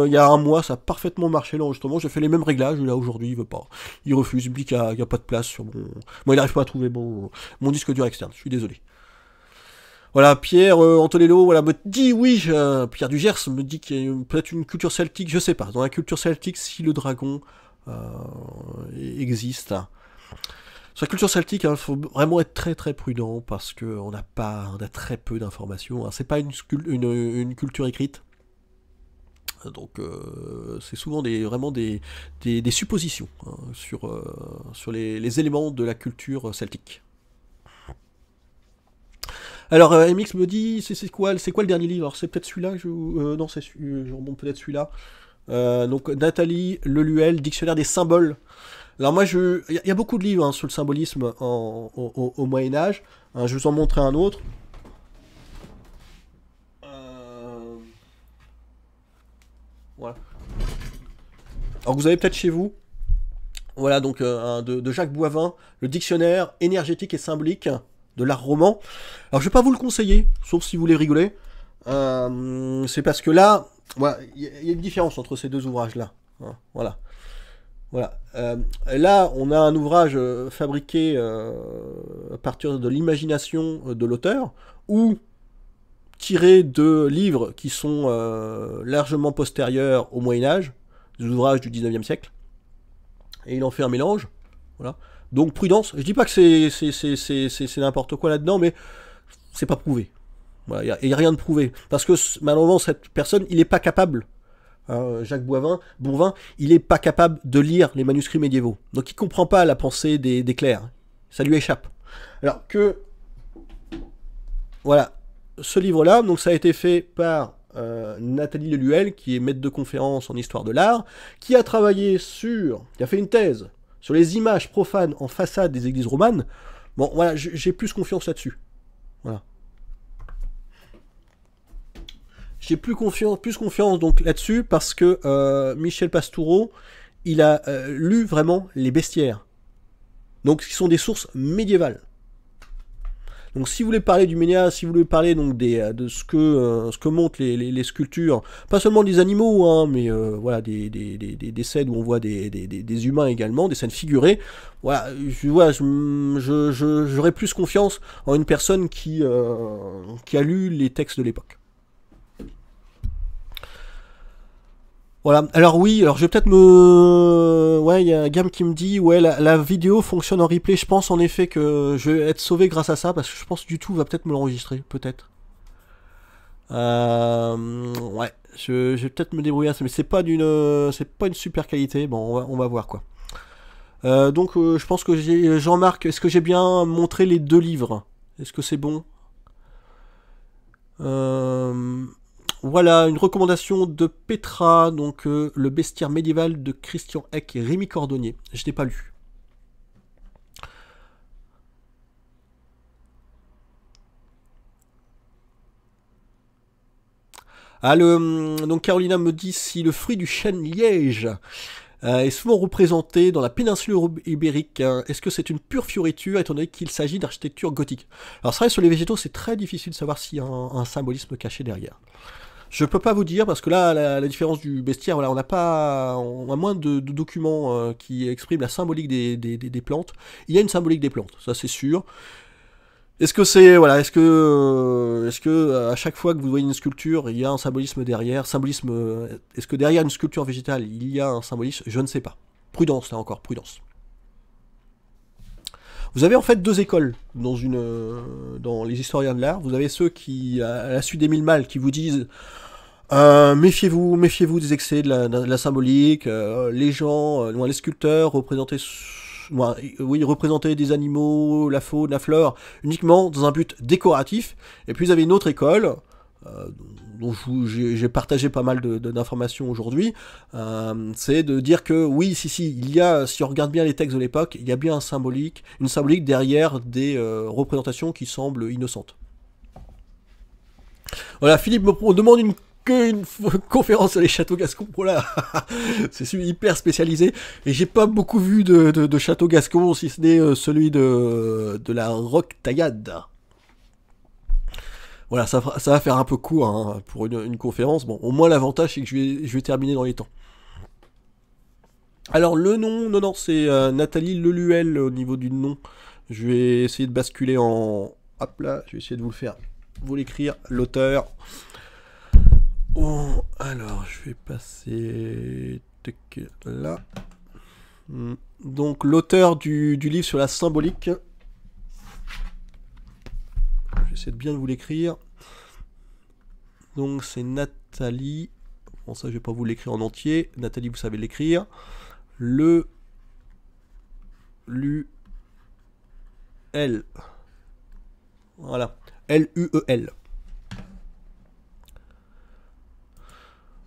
il y a un mois, ça a parfaitement marché l'enregistrement. je fais les mêmes réglages. Là aujourd'hui, il veut pas, il refuse, il dit qu'il n'y a, pas de place sur mon. Moi, il n'arrive pas à trouver mon disque dur externe. Je suis désolé. Voilà, Pierre euh, Antonello, voilà, me dit oui, euh, Pierre du Gers me dit qu'il y a peut-être une culture celtique, je sais pas, dans la culture celtique, si le dragon euh, existe. Hein. Sur la culture celtique, il hein, faut vraiment être très très prudent parce qu'on n'a pas, a très peu d'informations. Hein. C'est pas une, culture écrite. Donc c'est souvent des, vraiment des, suppositions sur, sur les éléments de la culture celtique. Alors, euh, MX me dit, c'est quoi, quoi le dernier livre Alors, c'est peut-être celui-là je... Euh, non, c'est euh, je remonte peut-être celui-là. donc, Nathalie Leluel, Dictionnaire des symboles. Alors moi, je, il y, a beaucoup de livres hein, sur le symbolisme au, Moyen Âge. je vous en montrer un autre. Voilà. Alors vous avez peut-être chez vous. Voilà donc de, de, Jacques Boivin, le dictionnaire énergétique et symbolique de l'art roman. Alors je vais pas vous le conseiller, sauf si vous voulez rigoler. Euh, c'est parce que là, il y, a une différence entre ces deux ouvrages-là. Hein, voilà. Voilà. Euh, là, on a un ouvrage euh, fabriqué à partir de l'imagination de l'auteur, ou tiré de livres qui sont largement postérieurs au Moyen Âge, des ouvrages du 19e siècle. Et il en fait un mélange. Voilà. Donc prudence, je dis pas que c'est n'importe quoi là-dedans, mais c'est pas prouvé. Il n'y a, rien de prouvé. Parce que malheureusement, cette personne, il n'est pas capable, hein, Jacques Bourvin, il n'est pas capable de lire les manuscrits médiévaux. Donc il ne comprend pas la pensée des, clercs. Ça lui échappe. Alors que, voilà, ce livre-là, donc ça a été fait par euh, Nathalie Leluel, qui est maître de conférence en histoire de l'art, qui a travaillé sur, qui a fait une thèse sur les images profanes en façade des églises romanes, bon, voilà, j'ai plus confiance là-dessus. Voilà. J'ai plus confiance, plus confiance donc là-dessus parce que euh, Michel Pastoureau, il a euh, lu vraiment les bestiaires. Donc, qui sont des sources médiévales. Donc si vous voulez parler du média, si vous voulez parler donc euh, de ce que, euh, ce que montrent les, sculptures, pas seulement des animaux, hein, mais euh, voilà, des, scènes où on voit des, humains également, des scènes figurées, voilà, je, j'aurais plus confiance en une personne qui, qui a lu les textes de l'époque. Voilà, alors oui, alors je vais peut-être me euh, gamme qui me dit ouais la, vidéo fonctionne en replay. Je pense en effet que je vais être sauvé grâce à ça parce que je pense du tout va peut-être me l'enregistrer, peut-être. Euh, ouais, je, vais peut-être me débrouiller mais c'est pas d'une, c'est pas une super qualité. Bon, on va, on va voir quoi. Euh, donc je pense que j'ai Jean-Marc, est-ce que j'ai bien montré les deux livres Est-ce que c'est bon voilà, une recommandation de Petra, donc euh, le bestiaire médiéval de Christian Eck et Rémi Cordonnier. Je n'ai pas lu. Ah, hum, donc Carolina me dit si le fruit du chêne liège euh, est souvent représenté dans la péninsule ibérique, hein, est-ce que c'est une pure fioriture étant donné qu'il s'agit d'architecture gothique Alors c'est vrai, sur les végétaux, c'est très difficile de savoir s'il y a un symbolisme caché derrière. Je peux pas vous dire parce que là, la, différence du bestiaire, voilà, on n'a pas, on a moins de, documents euh, qui expriment la symbolique des, plantes. Il y a une symbolique des plantes, ça c'est sûr. Est-ce que c'est voilà, est-ce que euh, est-ce que euh, à chaque fois que vous voyez une sculpture, il y a un symbolisme derrière, symbolisme. Est-ce que derrière une sculpture végétale, il y a un symbolisme Je ne sais pas. Prudence là encore, prudence. Vous avez en fait deux écoles dans, une, dans les historiens de l'art. Vous avez ceux qui, à la suite d'Émile mâles, qui vous disent euh, méfiez-vous, méfiez-vous des excès de la, symbolique. Euh, les gens, euh, les sculpteurs représentaient, oui, représentaient des animaux, la faune, la fleur, uniquement dans un but décoratif. Et puis vous avez une autre école dont j'ai partagé pas mal d'informations aujourd'hui, c'est de dire que oui, si, si, il y a, si on regarde bien les textes de l'époque, il y a bien un symbolique, une symbolique derrière des représentations qui semblent innocentes. Voilà, Philippe me demande une qu'une *laughs* conférence sur les châteaux gascons. Voilà, *laughs* c'est hyper spécialisé. Et j'ai pas beaucoup vu de, châteaux gascons, si ce n'est euh, celui de, la Roque Taillade. Voilà, ça, va faire un peu court hein, pour une, conférence. Bon, au moins l'avantage c'est que je vais, terminer dans les temps. Alors le nom, non, non, c'est euh, Nathalie Leluel au niveau du nom. Je vais essayer de basculer en... Hop là, je vais essayer de vous le faire, vous l'écrire, l'auteur. Oh, alors, je vais passer là. Hmm. Donc, l'auteur du, livre sur la symbolique. J'essaie de bien vous l'écrire. Donc, c'est Nathalie. Bon, ça, je vais pas vous l'écrire en entier. Nathalie, vous savez l'écrire. Le. Lu. L. Voilà. L-U-E-L. e l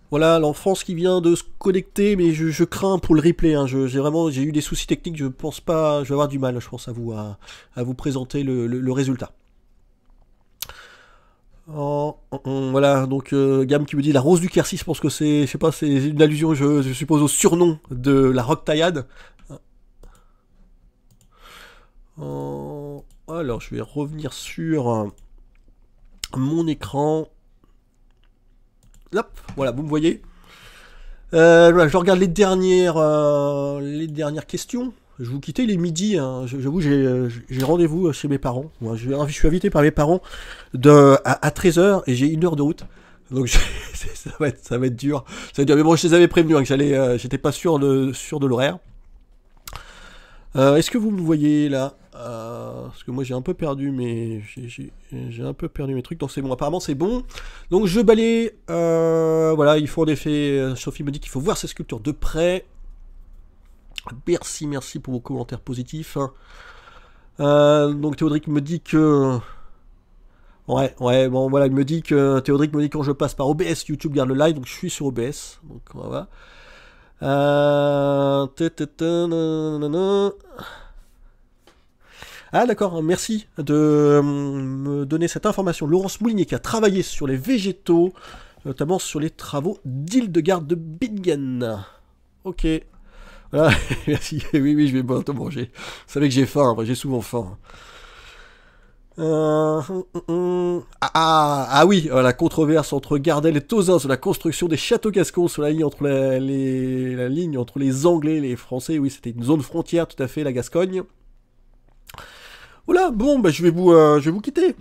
Voilà, l'enfance qui vient de se connecter, mais je, crains pour le replay. Hein. J'ai vraiment, j'ai eu des soucis techniques. Je pense pas, je vais avoir du mal, je pense, à vous à, vous présenter le, résultat. Oh, oh, oh, voilà, donc euh, Gamme qui me dit la rose du Quercy. Je pense que c'est, pas, c'est une allusion, je, suppose, au surnom de la Oh, alors, je vais revenir sur mon écran. Hop, voilà, vous me voyez. Euh, je regarde les dernières, euh, les dernières questions. Je vous quittais, il est midi. Hein. J'avoue, j'ai euh, rendez-vous chez mes parents. Moi, je, suis invité par mes parents de, à, 13h et j'ai une heure de route. Donc *laughs* ça, va être, ça va être dur. Ça Mais bon, je les avais prévenus hein, que j'allais, j'étais pas sûr de, sûr de l'horaire. Est-ce que vous me voyez là euh, parce que moi j'ai un peu perdu mes j'ai un peu perdu mes trucs donc c'est bon apparemment c'est bon donc je balais euh, voilà il faut en effet Sophie me dit qu'il faut voir ces sculptures de près merci merci pour vos commentaires positifs hein. euh, donc Théodric me dit que ouais ouais bon voilà il me dit que Théodric me dit quand je passe par OBS YouTube garde le live donc je suis sur OBS donc voilà euh... Ah d'accord, hein, merci de euh, me donner cette information. Laurence Moulinier qui a travaillé sur les végétaux, notamment sur les travaux d'île de Bingen. Ok. Voilà, *laughs* merci. Oui, oui, je vais bientôt manger. Vous savez que j'ai faim, j'ai souvent faim. Euh, hum, hum, hum. Ah, ah, ah, oui, euh, la controverse entre Gardel et Tozin sur la construction des châteaux gascons sur la ligne entre, la ligne entre les Anglais et les Français. Oui, c'était une zone frontière tout à fait, la Gascogne. Voilà, bon, bah, je, vais vous, euh, je vais vous quitter.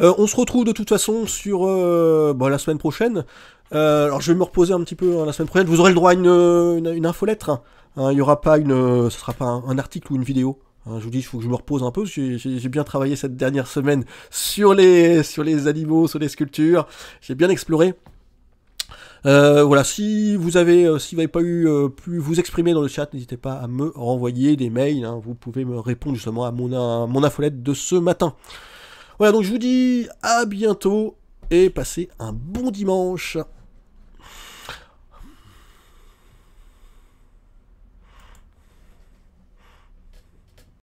Euh, on se retrouve de toute façon sur euh, bah, la semaine prochaine. alors je vais me reposer un petit peu hein, la semaine prochaine. Vous aurez le droit à une, une, infolettre. Hein. Hein, il n'y aura pas une, ce sera pas un, article ou une vidéo. je vous dis, il faut que je me repose un peu. J'ai bien travaillé cette dernière semaine sur les, sur les animaux, sur les sculptures. J'ai bien exploré. Euh, voilà, si vous avez, euh, si vous n'avez pas eu euh, pu vous exprimer dans le chat, n'hésitez pas à me renvoyer des mails. Hein. vous pouvez me répondre justement à mon, à mon infolette de ce matin. Voilà, donc je vous dis à bientôt et passez un bon dimanche.